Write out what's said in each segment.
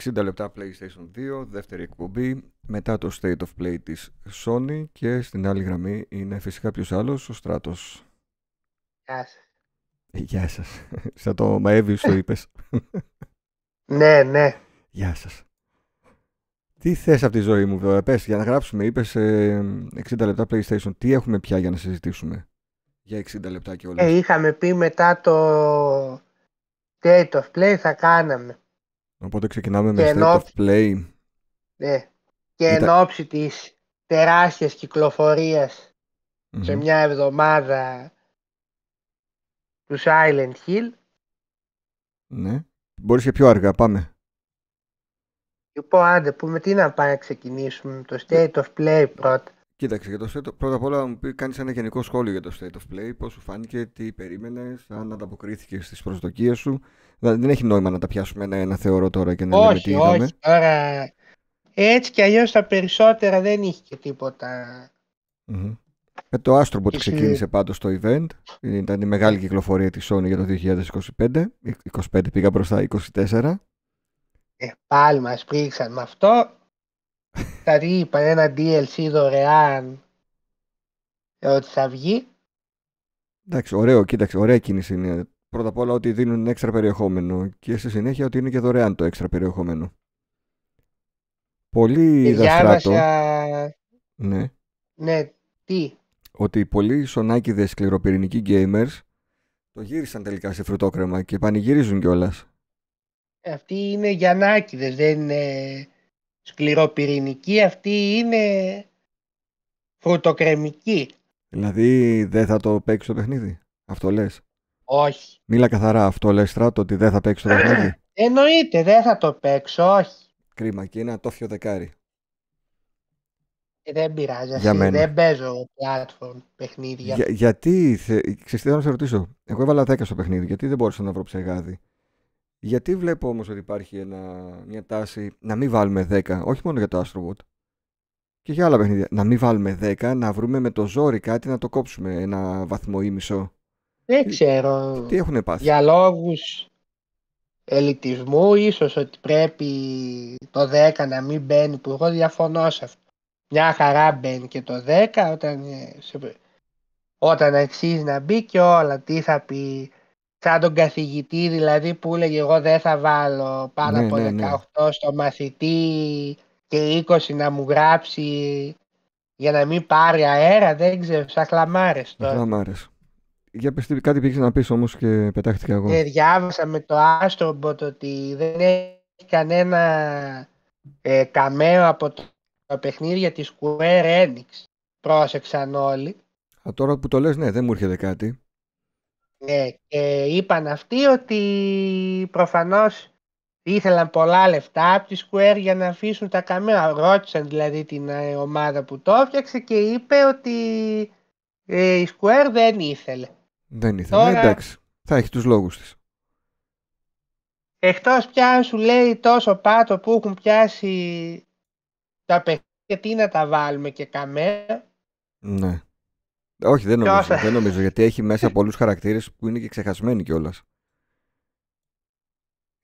60 λεπτά PlayStation 2, δεύτερη εκπομπή, μετά το State of Play της Sony και στην άλλη γραμμή είναι φυσικά ποιος άλλος, ο Στράτος. Γεια σας. Ε, γεια σας. Σαν το Μαέβιου το είπες. ναι, ναι. Γεια σας. Τι θες από τη ζωή μου, βέβαια, πες, για να γράψουμε, είπες 60 ε, λεπτά PlayStation, τι έχουμε πια για να συζητήσουμε για 60 λεπτά και όλες. Ε, είχαμε πει μετά το State of Play θα κάναμε. Οπότε ξεκινάμε με state of play. Ναι. Και εν ώψη της τεράστιας σε μια εβδομάδα του Silent Hill. Ναι. Μπορείς και πιο αργά, πάμε. Λοιπόν, άντε, πούμε τι να πάμε να ξεκινήσουμε. Το State of Play πρώτα. Κοίταξε, για το state πρώτα απ' όλα μου πει ένα γενικό σχόλιο για το State of Play, Πώς σου φάνηκε, τι περίμενες, αν ανταποκρίθηκες στις προσδοκίες σου. Δηλαδή δεν έχει νόημα να τα πιάσουμε ένα-ένα θεωρώ τώρα και να λέμε τι είδαμε. Όχι, τώρα έτσι κι αλλιώς τα περισσότερα δεν είχε και τίποτα. Mm-hmm. Ε, το άστρο που ξεκίνησε πάντως το event, ήταν η μεγάλη κυκλοφορία της Sony για το 2025, 25 πήγα μπροστά, 24. Ε, πάλι μας πήγαν με αυτό θα είπαν ένα DLC δωρεάν ε, ότι θα βγει. Εντάξει, ωραίο, κοίταξε, ωραία κίνηση είναι. Πρώτα απ' όλα ότι δίνουν έξτρα περιεχόμενο και στη συνέχεια ότι είναι και δωρεάν το έξτρα περιεχόμενο. Πολύ δαστράτο. Ναι. Ναι, τι. Ότι πολλοί σονάκιδες σκληροπυρηνικοί gamers το γύρισαν τελικά σε φρουτόκρεμα και πανηγυρίζουν κιόλας. Ε, αυτοί είναι γιανάκιδες δεν είναι σκληροπυρηνική αυτή είναι φρουτοκρεμική. Δηλαδή δεν θα το παίξεις το παιχνίδι, αυτό λες. Όχι. Μίλα καθαρά, αυτό λες στράτο ότι δεν θα παίξεις το παιχνίδι. Εννοείται, δεν θα το παίξω, όχι. Κρίμα και είναι ατόφιο δεκάρι. Ε, δεν πειράζει, δεν παίζω platform παιχνίδια. γιατί, ξέρετε, ξέρεις τι σε ρωτήσω, εγώ έβαλα 10 στο παιχνίδι, γιατί δεν μπορούσα να βρω ψεγάδι. Γιατί βλέπω όμως ότι υπάρχει μια τάση να μην βάλουμε 10, όχι μόνο για το Astrobot, και για άλλα παιχνίδια. Να μην βάλουμε 10, να βρούμε με το ζόρι κάτι να το κόψουμε ένα βαθμό ή μισό. Δεν ξέρω. Τι έχουν πάθει. Για λόγους ελιτισμού, ίσως ότι πρέπει το 10 να μην μπαίνει, που εγώ διαφωνώ σε αυτό. Μια χαρά μπαίνει και το 10 όταν, ε, όταν αξίζει να μπει και όλα. Τι θα πει σαν τον καθηγητή δηλαδή που έλεγε εγώ δεν θα βάλω πάνω ναι, από 18 ναι, ναι. στο μαθητή και 20 να μου γράψει για να μην πάρει αέρα, δεν ξέρω, σαν χλαμάρες τώρα. Χλαμάρες. Για πες, κάτι πήγες να πεις όμως και πετάχτηκα εγώ. Ε, διάβασα με το το ότι δεν έχει κανένα ε, καμέο από το παιχνίδια της Square Enix. Πρόσεξαν όλοι. Α, τώρα που το λες, ναι, δεν μου έρχεται κάτι. Ναι, και είπαν αυτοί ότι προφανώς ήθελαν πολλά λεφτά από τη Square για να αφήσουν τα καμία. Ρώτησαν δηλαδή την ε, ομάδα που το έφτιαξε και είπε ότι ε, η Square δεν ήθελε. Δεν ήθελε, εντάξει. Θα έχει τους λόγους της. Εκτός πια σου λέει τόσο πάτο που έχουν πιάσει τα παιχνίδια, τι να τα βάλουμε και καμία. Ναι. Όχι, δεν νομίζω, δεν νομίζω γιατί έχει μέσα πολλούς χαρακτήρες που είναι και ξεχασμένοι κιόλας.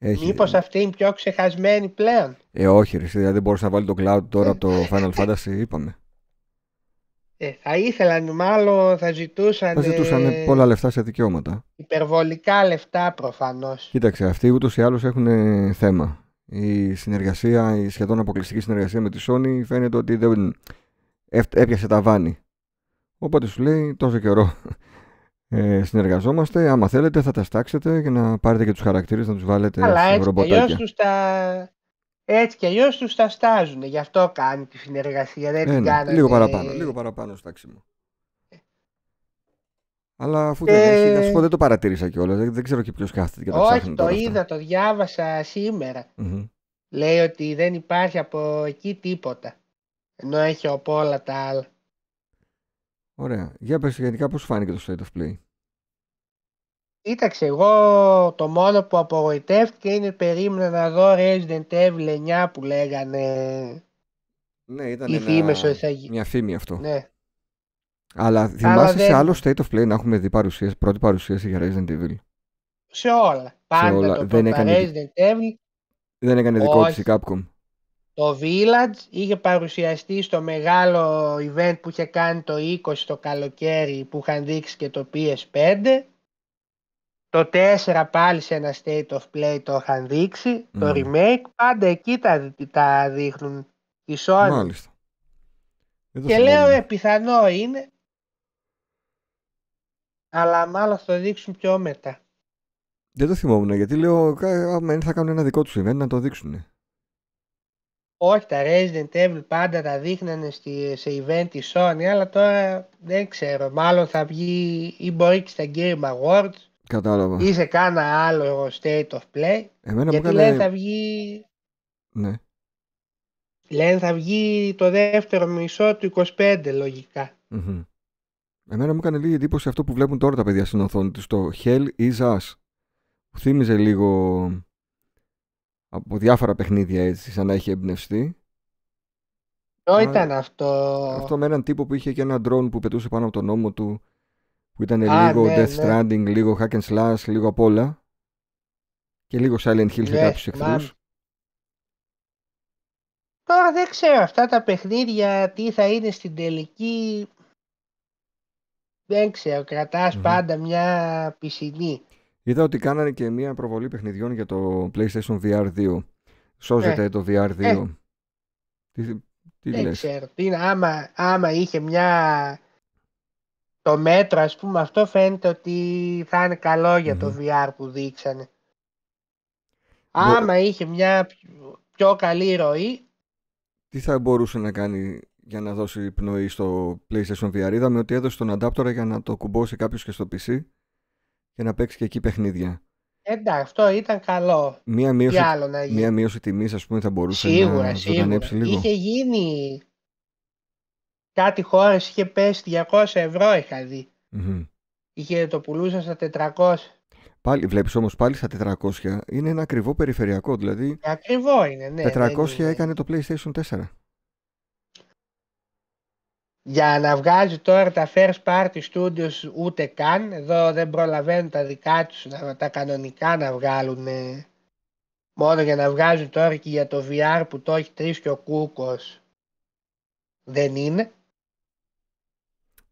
Έχει... Μήπως αυτή είναι πιο ξεχασμένη πλέον. Ε, όχι, ρε, δηλαδή δεν μπορούσε να βάλει το Cloud τώρα από το Final Fantasy, είπαμε. Ε, θα ήθελαν, μάλλον θα ζητούσαν. Θα ζητούσαν ε, πολλά λεφτά σε δικαιώματα. Υπερβολικά λεφτά προφανώς. Κοίταξε, αυτοί ούτως ή άλλως έχουν θέμα. Η αλλως εχουν θεμα η σχεδόν αποκλειστική συνεργασία με τη Sony φαίνεται ότι δεν έπιασε τα βάνη. Οπότε σου λέει τόσο καιρό ε, συνεργαζόμαστε. Άμα θέλετε θα τα στάξετε και να πάρετε και τους χαρακτήρες να τους βάλετε Αλλά σε έτσι ρομποτάκια. Και Έτσι κι αλλιώς τους τα στάζουν. Γι' αυτό κάνει τη συνεργασία. Δεν ε, την ναι, Λίγο παραπάνω, λίγο παραπάνω στάξιμο. Αλλά αφού ε... δεν έχει, να σου πω δεν το παρατήρησα κιόλας. Δεν, δεν ξέρω και ποιος κάθεται και τα Όχι, το είδα, το διάβασα σήμερα. Λέει ότι δεν υπάρχει από εκεί τίποτα. Ενώ έχει από όλα τα άλλα. Ωραία. Για πες γενικά πώς φάνηκε το State of Play. Κοίταξε, εγώ το μόνο που απογοητεύτηκε είναι περίμενα να δω Resident Evil 9 που λέγανε ναι, ήταν η μια φήμη αυτό. Ναι. Αλλά θυμάσαι σε άλλο State of Play να έχουμε δει παρουσίαση, πρώτη παρουσίαση για Resident Evil. Σε όλα. Πάντα σε το δεν Resident Evil. Δεν έκανε δικό της η Capcom. Το Village είχε παρουσιαστεί στο μεγάλο event που είχε κάνει το 20 το καλοκαίρι που είχαν δείξει και το PS5. Το 4 πάλι σε ένα State of Play το είχαν δείξει, το ναι. remake. Πάντα εκεί τα, τα δείχνουν τι Sony. Μάλιστα. Και λέω ε, πιθανό είναι, αλλά μάλλον θα το δείξουν πιο μετά. Δεν το θυμόμουν γιατί λέω άμα θα κάνουν ένα δικό τους event να το δείξουν. Όχι, τα Resident Evil πάντα τα δείχνανε στη, σε event της Sony, αλλά τώρα δεν ξέρω. Μάλλον θα βγει ή μπορεί και στα Game Awards. Κατάλαβα. Ή σε κάνα άλλο State of Play. γιατί λένε θα βγει... Ναι. Λένε θα βγει το δεύτερο μισό του 25 λογικα mm-hmm. Εμένα μου έκανε λίγη εντύπωση αυτό που βλέπουν τώρα τα παιδιά στην οθόνη τους, το Hell is Us. θύμιζε λίγο από διάφορα παιχνίδια έτσι, σαν να έχει εμπνευστεί. Ποιο ήταν αυτό. Αυτό με έναν τύπο που είχε και ένα ντρόν που πετούσε πάνω από τον νόμο του. Που ήταν λίγο ναι, Death ναι. Stranding, λίγο Hack and Slash, λίγο απ' όλα. Και λίγο Silent Hill ναι, σε κάποιους εχθρούς. Τώρα δεν ξέρω αυτά τα παιχνίδια τι θα είναι στην τελική. Δεν ξέρω, πάντα μια πισινή. Είδα ότι κάνανε και μία προβολή παιχνιδιών για το PlayStation VR 2. Σώζεται ναι. το VR 2. Ε. τι, τι δεν λες. ξέρω. Τι άμα, άμα είχε μια... Το μέτρο, ας πούμε, αυτό φαίνεται ότι θα είναι καλό για το VR που δείξανε. Άμα είχε μια πιο, καλή ροή... Τι θα μπορούσε να κάνει για να δώσει πνοή στο PlayStation VR. Είδαμε ότι έδωσε τον adapter για να το κουμπώσει κάποιος και στο PC και να παίξει και εκεί παιχνίδια. Ε, εντάξει, αυτό ήταν καλό. Μία μείωση, μία τιμής, ας πούμε, θα μπορούσε σίγουρα, να σίγουρα. λίγο. Είχε γίνει κάτι χώρες, είχε πέσει 200 ευρώ, είχα δει. Είχε το πουλούσα στα 400. Πάλι, βλέπεις όμως πάλι στα 400 είναι ένα ακριβό περιφερειακό δηλαδή. Ακριβό είναι, ναι. 400 έκανε το PlayStation 4 για να βγάζει τώρα τα first party studios ούτε καν. Εδώ δεν προλαβαίνουν τα δικά τους, τα κανονικά να βγάλουν. Ε, μόνο για να βγάζουν τώρα και για το VR που το έχει τρεις και ο Κούκος δεν είναι.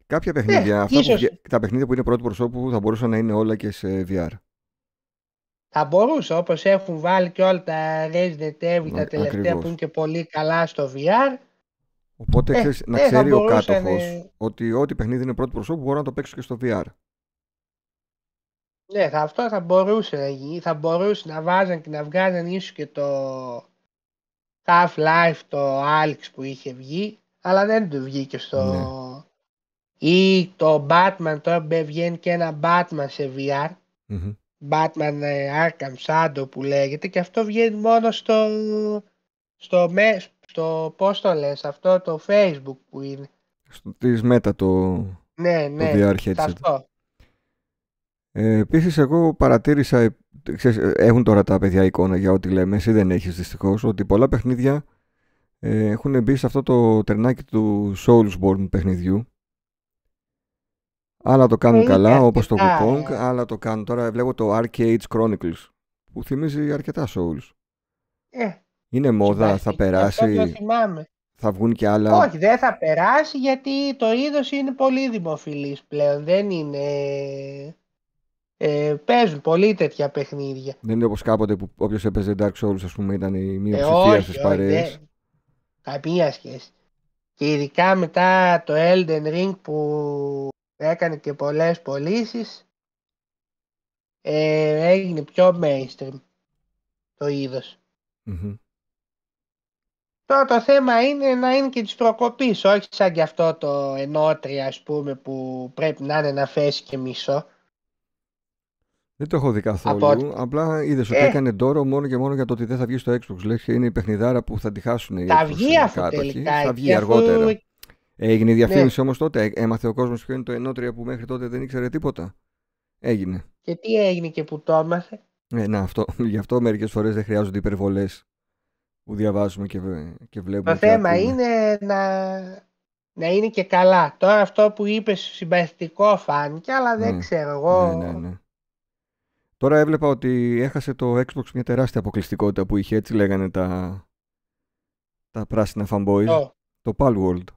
Κάποια παιχνίδια, ναι, που, τα παιχνίδια που είναι πρώτου προσώπου θα μπορούσαν να είναι όλα και σε VR. Θα μπορούσε, όπως έχουν βάλει και όλα τα Resident Evil τα τελευταία που είναι και πολύ καλά στο VR Οπότε ε, να ε, ξέρει ο κάτοχος ναι. ότι ό,τι παιχνίδι είναι πρώτο προσώπου μπορώ να το παίξω και στο VR. Ναι, θα, αυτό θα μπορούσε να γίνει. Θα μπορούσε να βάζαν και να βγάζαν ίσως και το Half-Life, το Alex που είχε βγει, αλλά δεν του βγήκε στο. Ναι. Ή το Batman, τώρα βγαίνει και ένα Batman σε VR. Batman ε, Arkham Shadow που λέγεται και αυτό βγαίνει μόνο στο, στο, στο, πώς το λες, αυτό το facebook που είναι. Στο, της Meta το, ναι, ναι, το Αυτό. Ε, Επίσης, εγώ παρατήρησα. Ε, ε, έχουν τώρα τα παιδιά εικόνα για ό,τι λέμε. Εσύ δεν έχεις δυστυχώς. Ότι πολλά παιχνίδια ε, έχουν μπει σε αυτό το τερνάκι του Soulsborne παιχνιδιού. Άλλα το κάνουν καλά, όπως το Wukong, άλλα το κάνουν. Τώρα βλέπω το Arcade Chronicles που θυμίζει αρκετά Souls. Ε, είναι μόδα, θα περάσει. Θα βγουν και άλλα. Όχι, δεν θα περάσει γιατί το είδος είναι πολύ δημοφιλής πλέον. Δεν είναι... Ε, παίζουν πολύ τέτοια παιχνίδια. Δεν είναι όπως κάποτε που όποιος έπαιζε Dark Souls ας πούμε ήταν η μειοψηφία ε, στις παρέες. Καμία σχέση. Και ειδικά μετά το Elden Ring που έκανε και πολλές πωλήσεις. Ε, έγινε πιο mainstream το ειδος Τώρα το θέμα είναι να είναι και της προκοπής, όχι σαν και αυτό το ενότρια, ας πούμε, που πρέπει να είναι να φέσει και μισό. Δεν το έχω δει καθόλου. Απλά είδες ότι ε. έκανε ντόρο μόνο και μόνο για το ότι δεν θα βγει στο Xbox. Λέει και είναι η παιχνιδάρα που θα τη χάσουν οι Θα βγει αυτό τελικά. Θα βγει αφού... αργότερα. Ε, έγινε η ναι. διαφήμιση ναι. όμως τότε. Ε, έμαθε ο κόσμος ποιο είναι το ενότρια που μέχρι τότε δεν ήξερε τίποτα. Έγινε. Και τι έγινε και που το έμαθε. Ε, να, αυτό. Γι' αυτό μερικές φορές δεν χρειάζονται υπερβολές που διαβάζουμε και, και βλέπουμε. Το θέμα είναι να, να είναι και καλά. Τώρα αυτό που είπες συμπαθητικό φάνηκε, αλλά δεν ναι. ξέρω εγώ. Ναι, ναι, ναι. Τώρα έβλεπα ότι έχασε το Xbox μια τεράστια αποκλειστικότητα που είχε, έτσι λέγανε τα, τα πράσινα fanboys, το το Palworld.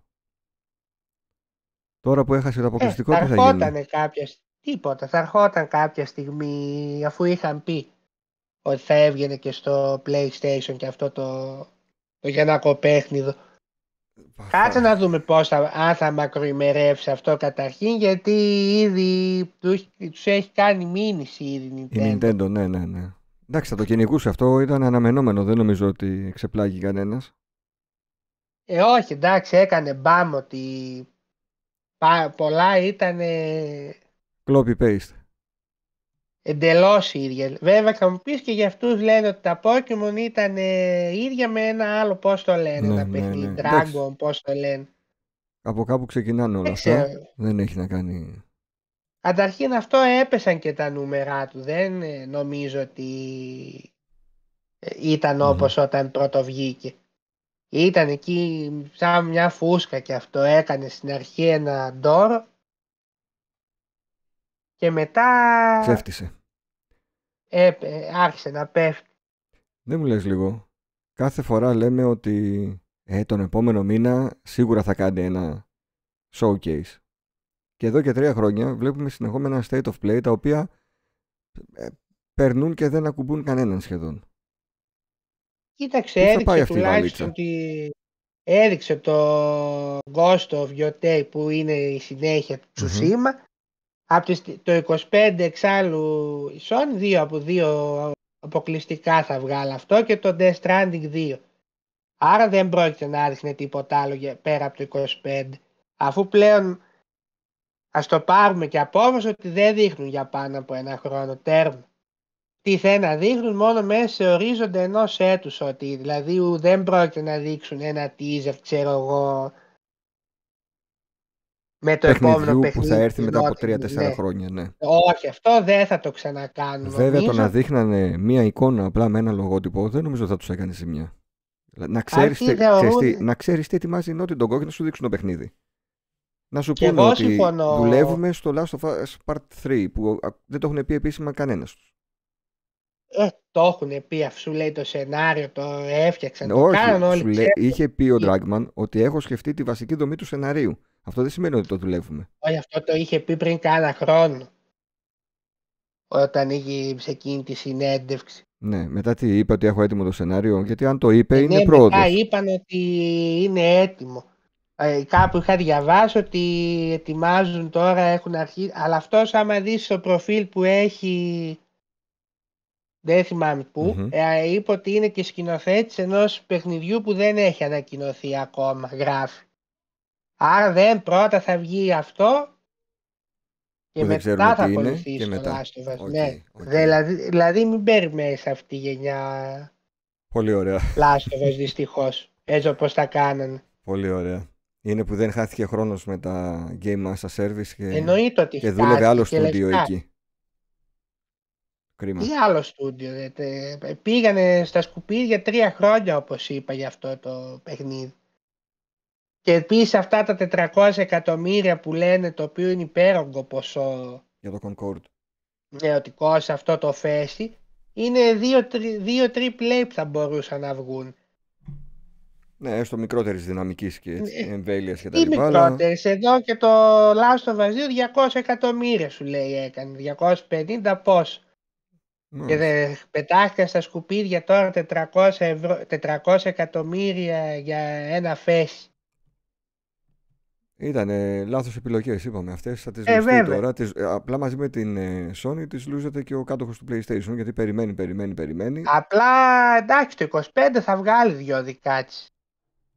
Τώρα που έχασε το ε, αποκλειστικό ε, θα, θα γίνει. Θα τίποτα, θα έρχονταν κάποια στιγμή αφού είχαν πει ότι θα έβγαινε και στο PlayStation και αυτό το, το γεννακό παιχνίδι. Κάτσε να δούμε πώς θα, αν θα μακροημερεύσει αυτό καταρχήν, γιατί ήδη τους, τους έχει κάνει μήνυση η Nintendo. Η Nintendo, ναι, ναι, ναι. Εντάξει, θα το κυνηγούσε αυτό, ήταν αναμενόμενο, δεν νομίζω ότι ξεπλάγει κανένας. Ε, όχι, εντάξει, έκανε μπάμ ότι πολλά ήταν... Copy-paste εντελώς ίδια. Βέβαια, θα μου πεις και για αυτούς λένε ότι τα Pokémon ήταν ε, ίδια με ένα άλλο, πώς το λένε, ναι, ένα παιχνίδι. Ναι. Dragon, πώς το λένε. Από κάπου ξεκινάνε όλα αυτά. Δεν έχει να κάνει. Ανταρχήν αυτό έπεσαν και τα νούμερα του. Δεν ε, νομίζω ότι ε, ήταν όπως όταν πρώτο βγήκε. Ήταν εκεί σαν μια φούσκα και αυτό έκανε στην αρχή ένα ντόρο και μετά... Ξέφτησε. Ε, ε, άρχισε να πέφτει. Δεν μου λες λίγο. Κάθε φορά λέμε ότι ε, τον επόμενο μήνα σίγουρα θα κάνει ένα showcase. Και εδώ και τρία χρόνια βλέπουμε συνεχόμενα state of play τα οποία ε, περνούν και δεν ακουμπούν κανέναν σχεδόν. Κοίταξε, έδειξε τουλάχιστον ότι έδειξε το Ghost of Your που είναι η συνέχεια του mm από το 25 εξάλλου η δύο από δύο αποκλειστικά θα βγάλει αυτό και το Death Stranding 2. Άρα δεν πρόκειται να ρίχνει τίποτα άλλο πέρα από το 25. Αφού πλέον ας το πάρουμε και απόφαση ότι δεν δείχνουν για πάνω από ένα χρόνο τέρμα. Τι θέλουν να δείχνουν μόνο μέσα σε ορίζοντα ενός έτους ότι δηλαδή δεν πρόκειται να δείξουν ένα teaser ξέρω εγώ με το επόμενο παιχνίδι. που θα έρθει μετά από 3-4 ναι. χρόνια. Ναι. Όχι, αυτό δεν θα το ξανακάνουμε. Βέβαια, το να δείχνανε μία εικόνα απλά με ένα λογότυπο δεν νομίζω θα τους έκανε ζημιά. Να ξέρεις τι, να ξέρεις τι ετοιμάζει η Νότι τον κόκκινο να σου δείξουν το παιχνίδι. Να σου πούνε ότι συμφωνώ... δουλεύουμε στο Last of Us Part 3 που δεν το έχουν πει επίσημα κανένας τους. Ε, το έχουν πει, αφού λέει το σενάριο, το έφτιαξαν. το όχι, είχε πει ο ε, Dragman ότι έχω σκεφτεί τη βασική δομή του σεναρίου. Αυτό δεν σημαίνει ότι το δουλεύουμε. Όχι, αυτό το είχε πει πριν κάνα χρόνο. Όταν είχε σε εκείνη τη συνέντευξη. Ναι, μετά τι είπα ότι έχω έτοιμο το σενάριο, γιατί αν το είπε ε, είναι ναι, Μετά είπαν ότι είναι έτοιμο. Ε, κάπου είχα διαβάσει ότι ετοιμάζουν τώρα, έχουν αρχίσει. Αλλά αυτός άμα δεις το προφίλ που έχει, δεν θυμάμαι ε, είπε ότι είναι και σκηνοθέτης ενός παιχνιδιού που δεν έχει ανακοινωθεί ακόμα, γράφει. Άρα δεν πρώτα θα βγει αυτό και μετά θα ακολουθήσει το Last ναι. Δηλαδή, δηλαδή μην περιμένεις αυτή τη γενιά Πολύ ωραία. δυστυχώς. Έτσι όπως τα κάνανε. Πολύ ωραία. Είναι που δεν χάθηκε χρόνος με τα Game Master Service και, Εννοείται και δούλευε άλλο στούντιο εκεί. Κρίμα. Τι άλλο στούντιο. Πήγανε στα σκουπίδια τρία χρόνια όπως είπα για αυτό το παιχνίδι. Και επίσης αυτά τα 400 εκατομμύρια που λένε, το οποίο είναι υπέρογκο ποσό. Για το Concord. Ναι, ότι κόστησε αυτό το φέση. Είναι δύο, τριπλέ δύο που θα μπορούσαν να βγουν. Ναι, έστω μικρότερης δυναμικής και ναι. εμβέλειας και τα λοιπά. Μικρότερη. Αλλά... Εδώ και το λάστο of 200 εκατομμύρια σου λέει έκανε. 250 πώς. Ναι. Και δε, στα σκουπίδια τώρα 400, 400 εκατομμύρια για ένα φέση. Ήταν λάθος επιλογές είπαμε. Αυτές θα τις ε, τώρα. Τις, ε, απλά μαζί με την ε, Sony τις λούζεται και ο κάτοχος του PlayStation, γιατί περιμένει, περιμένει, περιμένει. Απλά, εντάξει, το 25 θα βγάλει δυο δικά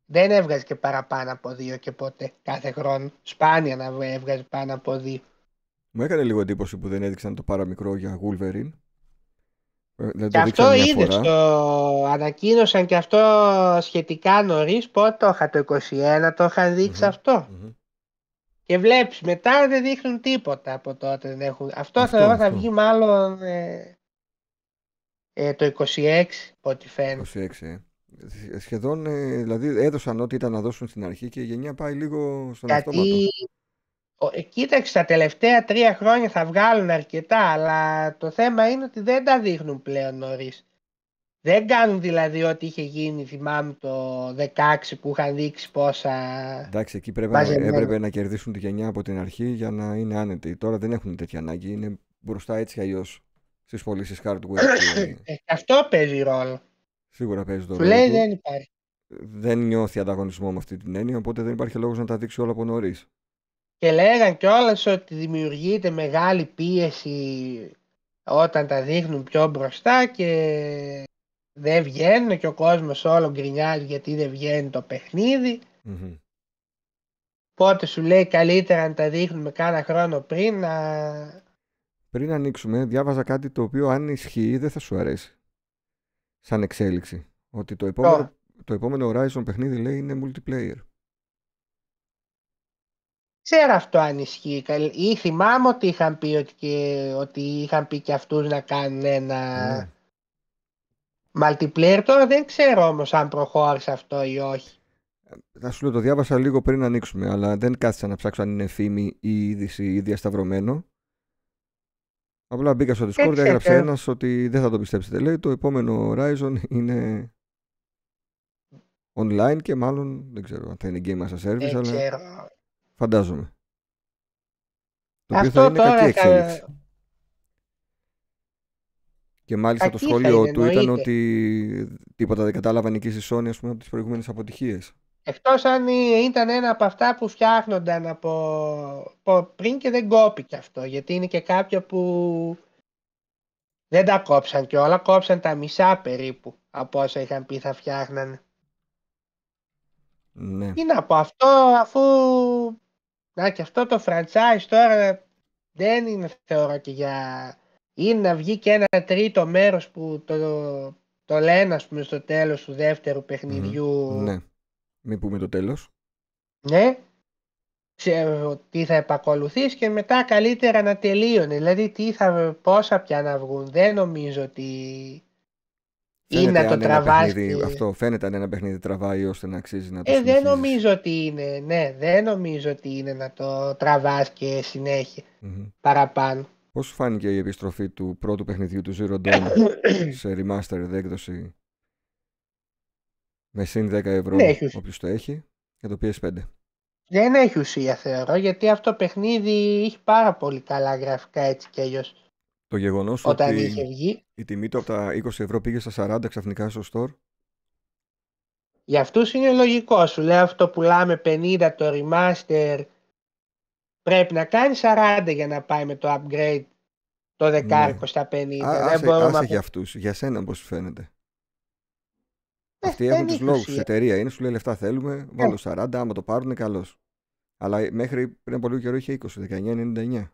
Δεν έβγαζε και παραπάνω από δύο και ποτέ κάθε χρόνο. Σπάνια να έβγαζε πάνω από δύο. Μου έκανε λίγο εντύπωση που δεν έδειξαν το παραμικρό για Wolverine. Ε, και αυτό είδε το ανακοίνωσαν και αυτό σχετικά νωρίς. Πότε το είχα το 21, το είχαν αυτο Και βλέπεις μετά δεν δείχνουν τίποτα από τότε. Δεν έχουν... Αυτό, θεωρώ θα βγει μάλλον ε, ε, το 26 ό,τι φαίνεται. 26, Σχεδόν, δηλαδή έδωσαν ό,τι ήταν να δώσουν στην αρχή και η γενιά πάει λίγο στον Γιατί... Ε, κοίταξε, τα τελευταία τρία χρόνια θα βγάλουν αρκετά, αλλά το θέμα είναι ότι δεν τα δείχνουν πλέον νωρίς. Δεν κάνουν δηλαδή ό,τι είχε γίνει, θυμάμαι το 16 που είχαν δείξει πόσα. Εντάξει, εκεί πρέπει να, έπρεπε να κερδίσουν τη γενιά από την αρχή για να είναι άνετοι. Τώρα δεν έχουν τέτοια ανάγκη. Είναι μπροστά έτσι αλλιώς στις πωλήσεις hardware. Ε, ε, και... αυτό παίζει ρόλο. Σίγουρα παίζει το ρόλο. Λέει δεν υπάρχει. Δεν νιώθει ανταγωνισμό με αυτή την έννοια, οπότε δεν υπάρχει λόγος να τα δείξει όλα από νωρίς. Και λέγαν κιόλας ότι δημιουργείται μεγάλη πίεση όταν τα δείχνουν πιο μπροστά και δεν βγαίνουν και ο κόσμος όλο γκρινιάζει γιατί δεν βγαίνει το παιχνίδι. Πότε σου λέει καλύτερα να τα δείχνουμε κάνα χρόνο πριν να... Πριν ανοίξουμε, διάβαζα κάτι το οποίο αν ισχύει δεν θα σου αρέσει. Σαν εξέλιξη. Ότι το επόμενο, το επόμενο Horizon παιχνίδι λέει είναι multiplayer ξέρω αυτό αν ισχύει. Ή θυμάμαι ότι είχαν πει, ότι και, ότι είχαν πει και αυτούς να κάνουν ένα ναι. multiplayer. Τώρα δεν ξέρω όμως αν προχώρησε αυτό ή όχι. Θα σου λέω, το διάβασα λίγο πριν να ανοίξουμε, αλλά δεν κάθισα να ψάξω αν είναι φήμη ή είδηση ή διασταυρωμένο. Απλά μπήκα στο Discord, και έγραψε ένας ότι δεν θα το πιστέψετε. Λέει το επόμενο Horizon είναι online και μάλλον δεν ξέρω αν θα είναι game as a service. Δεν αλλά... ξέρω. Φαντάζομαι. Το Αυτό οποίο θα είναι κακή εξέλιξη. Και μάλιστα το σχόλιο του ήταν ότι τίποτα δεν κατάλαβαν εκεί στη Sony πούμε, από τις προηγούμενες αποτυχίες. Εκτός αν ήταν ένα από αυτά που φτιάχνονταν από, από πριν και δεν κόπηκε αυτό. Γιατί είναι και κάποιο που δεν τα κόψαν και όλα κόψαν τα μισά περίπου από όσα είχαν πει θα φτιάχνανε. Ναι. Τι να πω, αυτό αφού... Να και αυτό το franchise τώρα δεν είναι θεωρώ και για... Είναι να βγει και ένα τρίτο μέρος που το, το λένε ας πούμε στο τέλος του δεύτερου Ναι, μην πούμε το τέλος. Ναι, ξέρω τι θα επακολουθείς και μετά καλύτερα να τελείωνε. Δηλαδή τι θα, πόσα πια να βγουν. Δεν νομίζω ότι ή να το τραβάς. αυτό φαίνεται αν ένα παιχνίδι τραβάει ώστε να αξίζει να το ε, δεν νομίζω ότι είναι, ναι, δεν νομίζω ότι είναι να το τραβάς και συνεχεια mm παραπάνω. Πώς σου φάνηκε η επιστροφή του πρώτου παιχνιδιού του Zero Dawn σε remastered έκδοση με συν 10 ευρώ ναι, όποιος το έχει για το PS5. Δεν έχει ουσία θεωρώ γιατί αυτό το παιχνίδι έχει πάρα πολύ καλά γραφικά έτσι κι αλλιώς. Το γεγονός ότι είχε βγει, η τιμή του από τα 20 ευρώ πήγε στα 40 ξαφνικά στο store. Για αυτούς είναι λογικό. Σου λέω αυτό πουλάμε 50 το remaster. Πρέπει να κάνει 40 για να πάει με το upgrade το 10 ναι. στα 50. Α, δεν άσε, μπορούμε άσε να... για αυτούς. Για σένα πώς φαίνεται. Ε, Αυτοί έχουν τους λόγους. Η εταιρεία είναι, σου λέει λεφτά θέλουμε, βάλω 40, ε. άμα το πάρουν είναι καλός. Αλλά μέχρι πριν από λίγο καιρό είχε 20, 19, 99.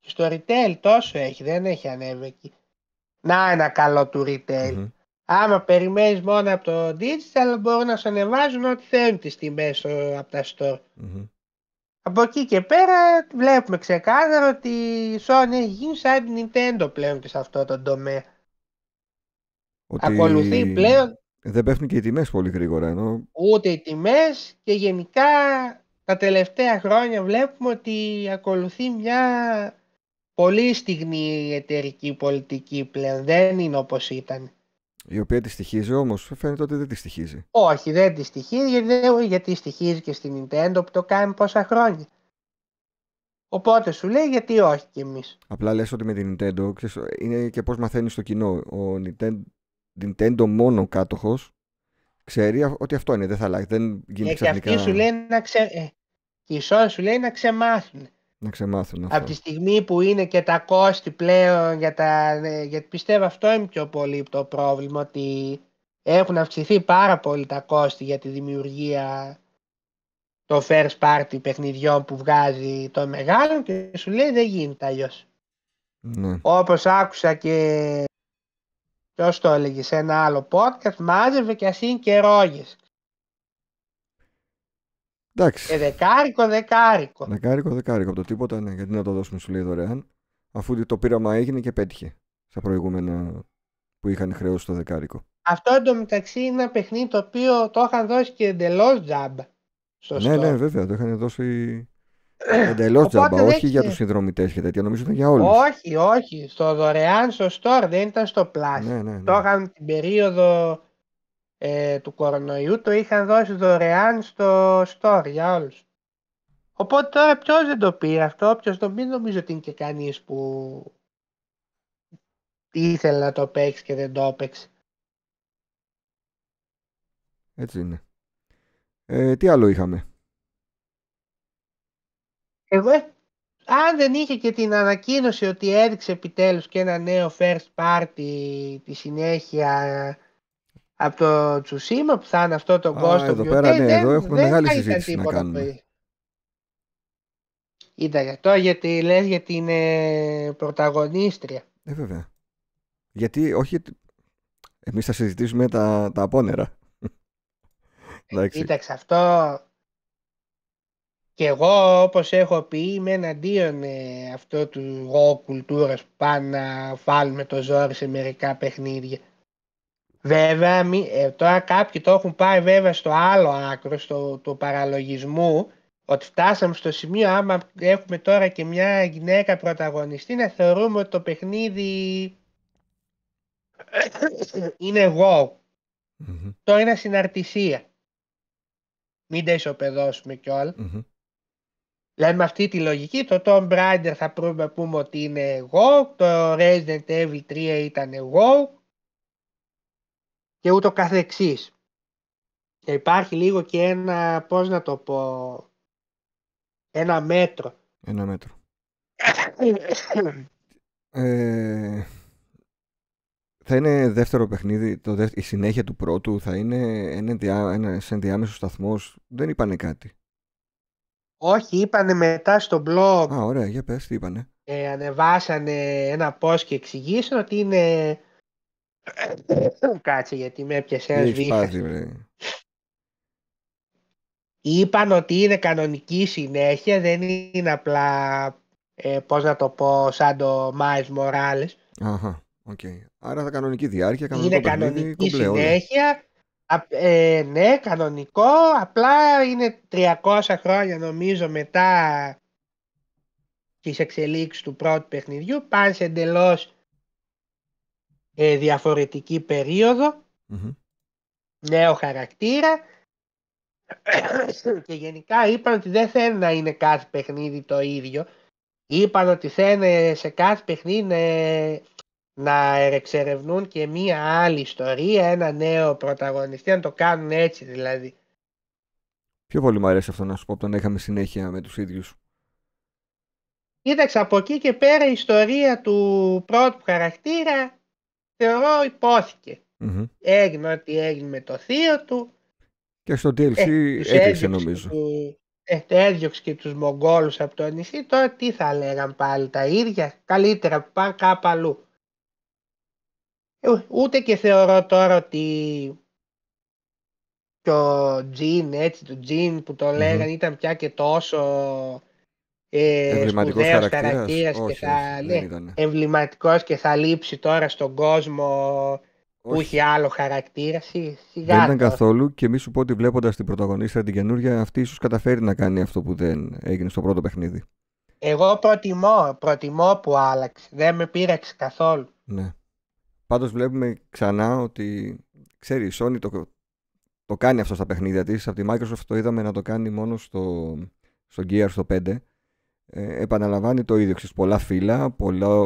Και στο retail τόσο έχει, δεν έχει ανέβει εκεί. Να ένα καλό του retail. Άμα περιμένεις μόνο από το digital μπορούν να σου ανεβάζουν ό,τι θέλουν τις τιμές από τα store. mm Από εκεί και πέρα βλέπουμε ξεκάθαρα ότι η Sony έχει γίνει σαν την Nintendo πλέον και σε αυτό το τομέα. Ότι Ακολουθεί πλέον. Δεν πέφτουν και οι τιμές πολύ γρήγορα. Ενώ... Ούτε οι τιμές και γενικά τα τελευταία χρόνια βλέπουμε ότι ακολουθεί μια πολύ στιγμή η εταιρική πολιτική πλέον. Δεν είναι όπως ήταν. Η οποία τη στοιχίζει όμως, φαίνεται ότι δεν τη στοιχίζει. Όχι, δεν τη στοιχίζει γιατί, γιατί στοιχίζει και στην Nintendo που το κάνει πόσα χρόνια. Οπότε σου λέει γιατί όχι κι εμείς. Απλά λες ότι με την Nintendo είναι και πώς μαθαίνεις στο κοινό. Ο Nintendo, Nintendo μόνο κάτοχος ξέρει ότι αυτό είναι, δεν θα αλλάξει. Δεν ε, γίνεται ξαφνικά. Και, αυτή σου λέει να ξε... Ε, και η Sony σου λέει να ξεμάθουν. Από τη στιγμή που είναι και τα κόστη πλέον για τα... Ε, γιατί πιστεύω αυτό είναι πιο πολύ το πρόβλημα ότι έχουν αυξηθεί πάρα πολύ τα κόστη για τη δημιουργία το first party παιχνιδιών που βγάζει το μεγάλο και σου λέει δεν γίνεται αλλιώς. Ναι. Όπως άκουσα και ποιος το έλεγε σε ένα άλλο podcast μάζευε και ας είναι και ρόγες Εντάξει. Ε, δεκάρικο, δεκάρικο. Δεκάρικο, δεκάρικο. Από το τίποτα, ναι. Γιατί να το δώσουμε σου λέει δωρεάν, αφού το πείραμα έγινε και πέτυχε στα προηγούμενα που είχαν χρεώσει το δεκάρικο. Αυτό εντωμεταξύ είναι ένα παιχνίδι το οποίο το είχαν δώσει και εντελώς τζαμπ. Ναι, ναι, βέβαια. Το είχαν δώσει ε, εντελώς τζαμπά. Όχι για τους συνδρομητές και τέτοια. Νομίζω ήταν για όλους. Όχι, όχι. Στο δωρεάν, στο store δεν ήταν στο πλάσι. Ναι, ναι, ναι, Το είχαν την περίοδο ε, του κορονοϊού το είχαν δώσει δωρεάν στο store για όλους. Οπότε τώρα ποιος δεν το πήρε αυτό, όποιος το μην νομίζω ότι είναι και κανείς που ήθελε να το παίξει και δεν το έπαιξε. Έτσι είναι. Ε, τι άλλο είχαμε. Εγώ, αν δεν είχε και την ανακοίνωση ότι έδειξε επιτέλους και ένα νέο first party τη συνέχεια από το Τσουσίμα που θα είναι αυτό το κόστο. Εδώ πέρα, ναι, δεν, εδώ έχουμε δεν μεγάλη συζήτηση να κάνουμε. γιατί λες γιατί είναι πρωταγωνίστρια. Ε, βέβαια. Γιατί όχι... Εμείς θα συζητήσουμε τα, τα απόνερα. Ε, κοίταξε αυτό... Και εγώ όπως έχω πει είμαι εναντίον ε, αυτό του γο κουλτούρας που πάνε να φάλουμε το ζόρι σε μερικά παιχνίδια. Βέβαια, ε, τώρα κάποιοι το έχουν πάει βέβαια στο άλλο άκρο, στο το παραλογισμού, ότι φτάσαμε στο σημείο άμα έχουμε τώρα και μια γυναίκα πρωταγωνιστή να θεωρούμε ότι το παιχνίδι είναι Το είναι συναρτησία. Μην τα ισοπεδώσουμε κιόλας. Mm-hmm. Δηλαδή, αυτή τη λογική το Tom Brider θα πούμε ότι είναι εγώ, το Resident Evil 3 ήταν εγώ, και ούτω καθεξής. Και υπάρχει λίγο και ένα, πώς να το πω, ένα μέτρο. Ένα μέτρο. Ε, θα είναι δεύτερο παιχνίδι, το η συνέχεια του πρώτου θα είναι ένα, διά, ένας ενδιάμεσος σταθμός. Δεν είπανε κάτι. Όχι, είπανε μετά στο blog. Α, ωραία, για πες, τι είπανε. Ε, ανεβάσανε ένα post και εξηγήσαν ότι είναι Κάτσε γιατί με έπιασε ένας βήχα. Είπαν ότι είναι κανονική συνέχεια, δεν είναι απλά, ε, πώς να το πω, σαν το Μάι Μοράλε. Αχα, Άρα θα κανονική διάρκεια, κανονική. Είναι κανονική συνέχεια, ε, ναι, κανονικό, απλά είναι 300 χρόνια νομίζω μετά τις εξελίξεις του πρώτου παιχνιδιού, πάνε σε εντελώς ε, διαφορετική νέο χαρακτήρα και γενικά είπαν ότι δεν θέλουν να είναι κάθε παιχνίδι το ίδιο. Είπαν ότι θέλουν ε, σε κάθε παιχνίδι ε, να εξερευνούν και μία άλλη ιστορία, ένα νέο πρωταγωνιστή, να το κάνουν έτσι δηλαδή. Πιο πολύ μου αρέσει αυτό να σου πω, όταν είχαμε συνέχεια με τους ίδιους. Κοίταξε, από εκεί και πέρα η ιστορία του πρώτου χαρακτήρα θεωρώ υπόθηκε. Mm-hmm. Έγινε ό,τι έγινε με το θείο του. Και στο DLC ε, νομίζω. ε, έδιωξε και τους Μογγόλους από το νησί. Τώρα τι θα λέγαν πάλι τα ίδια. Καλύτερα που πάνε κάπου αλλού. Ε, ούτε και θεωρώ τώρα ότι το Τζιν, έτσι, το Τζιν που το λεγανε ήταν πια και τόσο ε, σπουδαίος χαρακτήρας. και θα εμβληματικός και θα λείψει τώρα στον κόσμο που έχει άλλο χαρακτήρα. Σι, σιγά δεν ήταν καθόλου και μη σου πω ότι βλέποντας την πρωταγωνίστρια την καινούργια, αυτή ίσως καταφέρει να κάνει αυτό που δεν έγινε στο πρώτο παιχνίδι. Εγώ προτιμώ, προτιμώ που άλλαξε. Δεν με πείραξε καθόλου. Ναι. Πάντως βλέπουμε ξανά ότι ξέρει, η Sony το, το κάνει αυτό στα παιχνίδια της. Από τη Microsoft το είδαμε να το κάνει μόνο στο, στο Gear στο 5 ε, επαναλαμβάνει το ίδιο. Ξέρεις, πολλά φύλλα,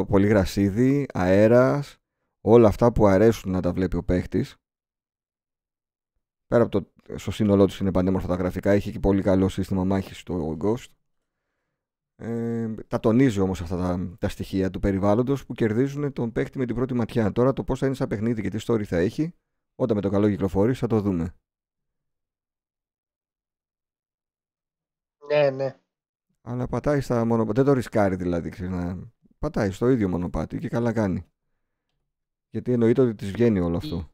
πολύ γρασίδι, αέρας, όλα αυτά που αρέσουν να τα βλέπει ο παίχτης. Πέρα από το στο σύνολό τους είναι πανέμορφα τα γραφικά, έχει και πολύ καλό σύστημα μάχης στο Ghost. Ε, τα τονίζει όμως αυτά τα, τα στοιχεία του περιβάλλοντος που κερδίζουν τον παίχτη με την πρώτη ματιά. Τώρα το πώς θα είναι σαν παιχνίδι και τι story θα έχει, όταν με το καλό κυκλοφορεί θα το δούμε. Ναι, ναι. Αλλά πατάει στα μονοπάτια. Δεν το ρισκάρει δηλαδή. ξέρεις να... Πατάει στο ίδιο μονοπάτι και καλά κάνει. Γιατί εννοείται ότι της βγαίνει όλο αυτό.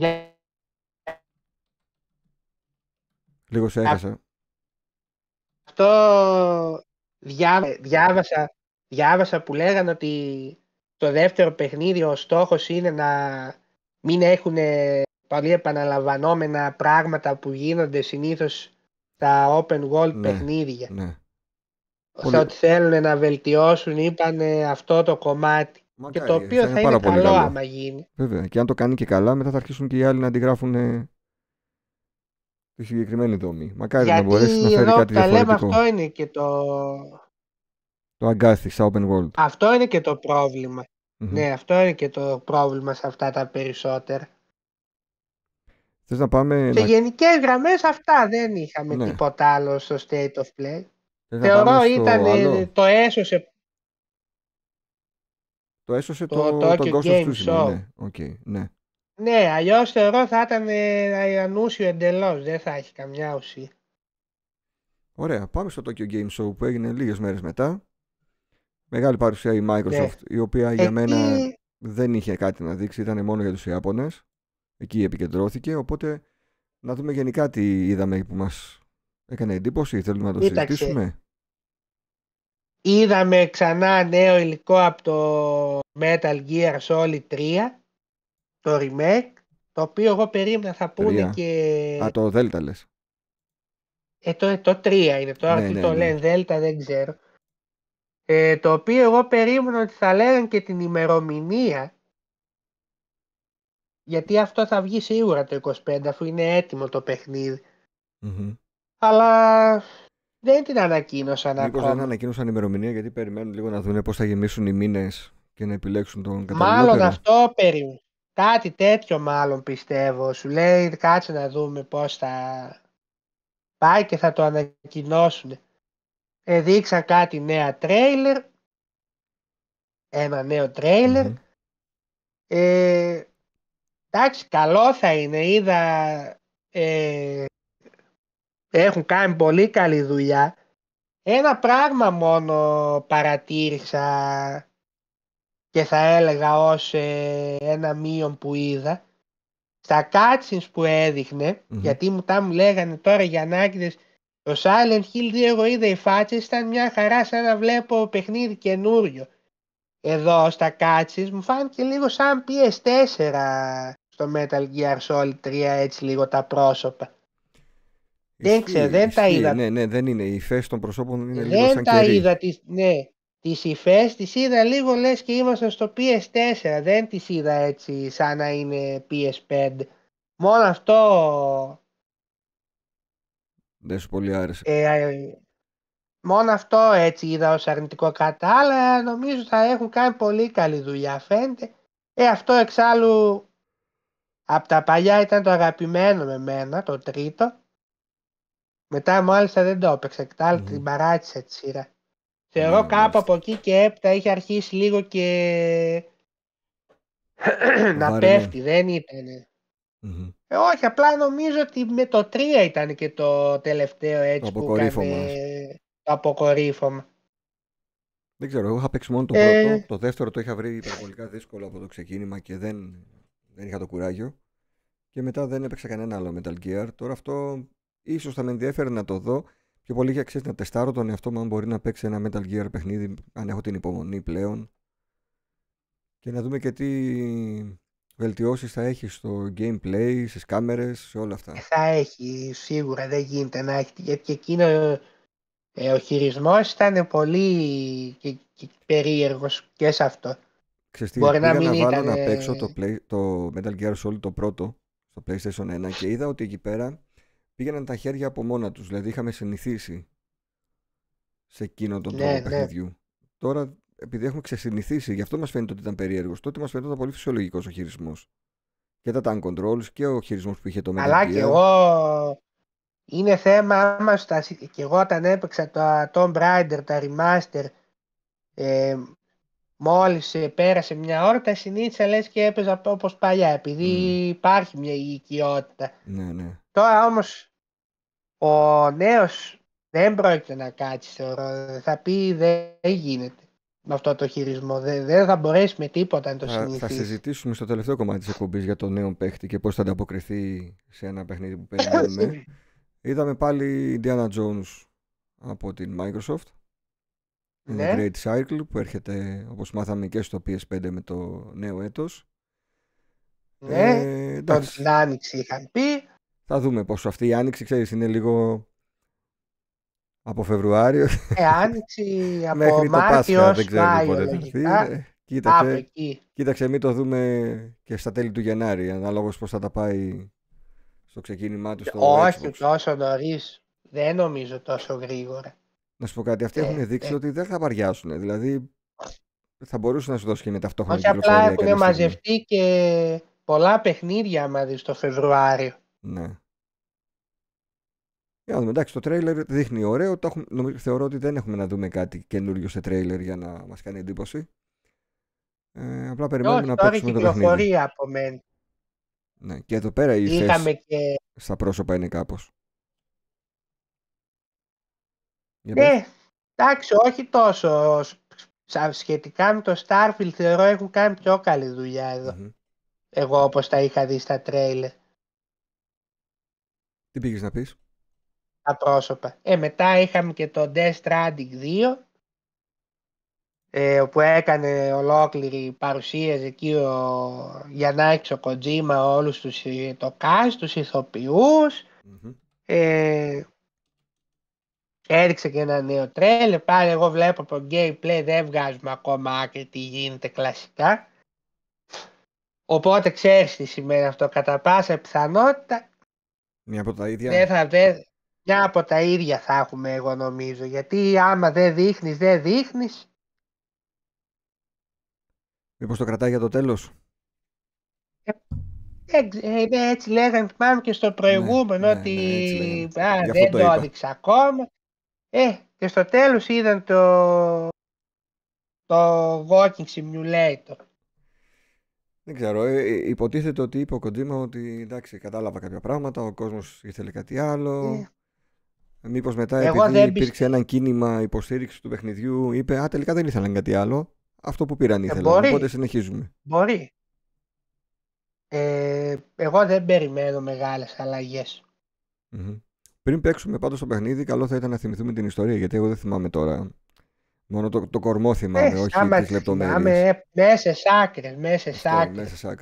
Yeah. Λίγο σε έχασα. Αυτό διάβασα, διάβασα που λέγανε ότι το δεύτερο παιχνίδι ο στόχος είναι να μην έχουν πολύ επαναλαμβανόμενα πράγματα που γίνονται συνήθως τα open world ναι, παιχνίδια. Ναι πολύ... ότι θέλουν να βελτιώσουν, είπαν αυτό το κομμάτι. και το οποίο θα είναι, καλό, καλό άμα γίνει. Βέβαια. Και αν το κάνει και καλά, μετά θα αρχίσουν και οι άλλοι να αντιγράφουν τη συγκεκριμένη δομή. Μακάρι Γιατί να μπορέσει να φέρει κάτι τα διαφορετικό. λέμε, αυτό είναι και το... Το αγκάθι σαν open world. Αυτό είναι και το προβλημα Ναι, αυτό είναι και το πρόβλημα σε αυτά τα περισσότερα. Θες να πάμε... Σε να... γενικές γραμμές αυτά δεν είχαμε ναι. τίποτα άλλο στο state of play. Θεωρώ ήταν το έσωσε. Το έσωσε το, το, το, το Game Show. Ναι, okay, ναι. ναι αλλιώς θεωρώ θα ήταν ε, ανούσιο εντελώς. Δεν θα έχει καμιά ουσία. Ωραία, πάμε στο Tokyo Game Show που έγινε λίγες μέρες μετά. Μεγάλη παρουσία η Microsoft, ναι. η οποία για μένα δεν είχε κάτι να δείξει, ήταν μόνο για τους Ιάπωνες. Εκεί επικεντρώθηκε, οπότε να δούμε γενικά τι είδαμε που μας Έκανε εντύπωση, θέλουμε να το Κοίταξε. συζητήσουμε. Είδαμε ξανά νέο υλικό από το Metal Gear Solid 3, το remake, το οποίο εγώ περίμενα θα πούνε και... Α, το Δέλτα λες. Ε, το, 3 ε, είναι τώρα, ναι, ναι το ναι. λένε Δέλτα δεν ξέρω. Ε, το οποίο εγώ περίμενα ότι θα λέγανε και την ημερομηνία, γιατί αυτό θα βγει σίγουρα το 25, αφού είναι έτοιμο το παιχνιδι αλλά δεν την ανακοίνωσαν Μήπως ακόμα. Μήπως δεν ανακοίνωσαν ημερομηνία γιατί περιμένουν λίγο να δουν πώς θα γεμίσουν οι μήνες και να επιλέξουν τον καταλληλότερο. Μάλλον αυτό περιμένουν. Κάτι τέτοιο μάλλον πιστεύω. Σου λέει κάτσε να δούμε πώς θα πάει και θα το ανακοινώσουν. Ε, κατι κάτι νέα τρέιλερ. Ένα νέο τρέιλερ. Ε, εντάξει, καλό θα είναι. Είδα ε, έχουν κάνει πολύ καλή δουλειά. Ένα πράγμα μόνο παρατήρησα και θα έλεγα ως ε, ένα μείον που είδα. Στα cutscenes που εδειχνε γιατί μου τα μου λέγανε τώρα για ανάγκητες το Silent Hill 2 εγώ είδα οι φάτσες, ήταν μια χαρά σαν να βλέπω παιχνίδι καινούριο. Εδώ στα cutscenes μου φάνηκε λίγο σαν PS4 στο Metal Gear Solid 3 έτσι λίγο τα πρόσωπα. Δεν ξέρω, δεν τα είδα. Ναι, ναι, δεν είναι. Οι υφές των προσώπων είναι λίγο σαν Δεν τα είδα. Τις, ναι, Τις υφές τις είδα λίγο λες και ήμασταν στο PS4. Δεν τις είδα έτσι σαν να είναι PS5. Μόνο αυτό... Δεν σου πολύ άρεσε. Ε, ε, μόνο αυτό έτσι είδα ως αρνητικό κατά, αλλά νομίζω θα έχουν κάνει πολύ καλή δουλειά φαίνεται. Ε, αυτό εξάλλου από τα παλιά ήταν το αγαπημένο με μένα, το τρίτο. Μετά μάλιστα δεν το έπαιξα Τα άλλα την παράτησα τη σειρά. Θεωρώ κάπου από εκεί και έπειτα είχε αρχίσει λίγο και να ναι. πέφτει. Δεν ηταν Ε, όχι, απλά νομίζω ότι με το 3 ήταν και το τελευταίο έτσι το που έκανε το αποκορύφωμα. Δεν ξέρω, εγώ είχα παίξει μόνο το ε, πρώτο. Το δεύτερο το είχα βρει υπερβολικά δύσκολο από το ξεκίνημα και δεν, δεν είχα το κουράγιο. Και μετά δεν έπαιξα κανένα άλλο Metal Gear. Τώρα αυτό ίσως θα με ενδιαφέρει να το δω. Πιο πολύ για ξέρεις να τεστάρω τον εαυτό μου αν μπορεί να παίξει ένα Metal Gear παιχνίδι, αν έχω την υπομονή πλέον. Και να δούμε και τι βελτιώσεις θα έχει στο gameplay, στις κάμερες, σε όλα αυτά. Ε, θα έχει, σίγουρα δεν γίνεται να έχει, γιατί και εκείνο ε, ο χειρισμός ήταν πολύ και, και περίεργος και σε αυτό. Ξέρεις τι, Μπορεί να, να βάλω ήταν... να παίξω το, play, το Metal Gear Solid το πρώτο στο PlayStation 1 και είδα ότι εκεί πέρα πήγαιναν τα χέρια από μόνα τους. Δηλαδή είχαμε συνηθίσει σε εκείνο τον ναι, τρόπο ναι. παιχνιδιού. Τώρα επειδή έχουμε ξεσυνηθίσει, γι' αυτό μας φαίνεται ότι ήταν περίεργος. Τότε μας φαίνεται πολύ φυσιολογικός ο χειρισμός. Και τα tank controls και ο χειρισμός που είχε το μετά. Αλλά και εγώ. Είναι θέμα άμα στα... και εγώ όταν έπαιξα τα Tomb Raider, τα Remaster, ε, μόλις ε, πέρασε μια ώρα, τα συνήθισα λες και έπαιζα όπως παλιά, επειδή mm. υπάρχει μια οικειότητα. Ναι, ναι. Τώρα όμως. Ο νέος δεν πρόκειται να κάτσει, θεωρώ. Θα πει δεν γίνεται με αυτό το χειρισμό. Δεν, θα μπορέσει με τίποτα να το συνηθίσει. Θα, συζητήσουμε στο τελευταίο κομμάτι της εκπομπής για τον νέο παίχτη και πώς θα ανταποκριθεί σε ένα παιχνίδι που περιμένουμε. Είδαμε πάλι Indiana Jones από την Microsoft. Ναι. Great Cycle που έρχεται όπως μάθαμε και στο PS5 με το νέο έτος. Ναι, ε, Άνοιξη είχαν πει. Θα δούμε πόσο αυτή η άνοιξη, ξέρεις είναι λίγο από Φεβρουάριο. Ε, άνοιξη από Μέχρι Μάρτιο, το Πάσχα, δεν ξέρω πότε θα ε, Κοίταξε, κοίταξε, μην το δούμε και στα τέλη του Γενάρη, ανάλογος πώς θα τα πάει στο ξεκίνημά του. Στο Όχι τόσο νωρίς. Δεν νομίζω τόσο γρήγορα. Να σου πω κάτι, αυτοί ε, έχουν δείξει ε. ότι δεν θα βαριάσουν. Δηλαδή θα μπορούσε να σου δώσει και με ταυτόχρονη Όχι απλά έχουν μαζευτεί και πολλά παιχνίδια μαζί Φεβρουάριο. Ναι. Για να Εντάξει, το τρέιλερ δείχνει ωραίο. Το νομίζω, θεωρώ ότι δεν έχουμε να δούμε κάτι καινούριο σε τρέιλερ για να μας κάνει εντύπωση. Ε, απλά περιμένουμε να παίξουμε το πληροφορία από μένα. Ναι, και εδώ πέρα οι και... στα πρόσωπα είναι κάπως. Ναι, εντάξει, όχι τόσο. Σχετικά με το Starfield θεωρώ έχουν κάνει πιο καλή δουλειά Εγώ όπως τα είχα δει στα τρέιλερ. Τι πήγες να πεις? τα πρόσωπα. Ε, μετά είχαμε και το Death Stranding 2, ε, όπου έκανε ολόκληρη παρουσίαση εκεί ο Γιαννάκης ο Κοντζίμα, όλους τους, το cast, τους ηθοποιους ε, έριξε και ένα νέο τρέλε, πάλι εγώ βλέπω από gameplay δεν βγάζουμε ακόμα άκρη τι γίνεται κλασικά. Οπότε ξέρεις τι σημαίνει αυτό, κατά πάσα πιθανότητα Μια από τα ίδια. Δεν θα, δεν, μια από τα ίδια θα έχουμε εγώ νομίζω, γιατί άμα δεν δείχνεις, δεν δείχνεις. Μήπως το κρατάει για το τέλος. Ε, ε ναι, έτσι λέγανε πάμε και στο ναι, προηγούμενο ναι, ότι α, δεν το, το έδειξα ακόμα. Ε, και στο τέλος είδαν το, το Walking Simulator. Δεν ξέρω, ε, ε, υποτίθεται ότι είπε ο Κοντζήμα ότι εντάξει κατάλαβα κάποια πράγματα, ο κόσμος ήθελε κάτι άλλο. Μήπως μετά Εγώ επειδή υπήρξε ένα κίνημα υποστήριξης του παιχνιδιού, είπε Α, τελικά δεν ήθελαν κάτι άλλο. Αυτό που πήραν ε, ήθελαν. Ε, Οπότε συνεχίζουμε. Μπορεί. Ε, εγώ δεν περιμενω μεγάλες αλλαγές. αλλαγές. Mm-hmm. Πριν παίξουμε πάντως το παιχνίδι, καλό θα ήταν να θυμηθούμε την ιστορία, γιατί εγώ δεν θυμάμαι τώρα. Μόνο το, το κορμό θυμάμαι, ε, όχι τι τις λεπτομέρειες. Θυμάμαι, μέσα άκρε. άκρες, μέσα Μέσα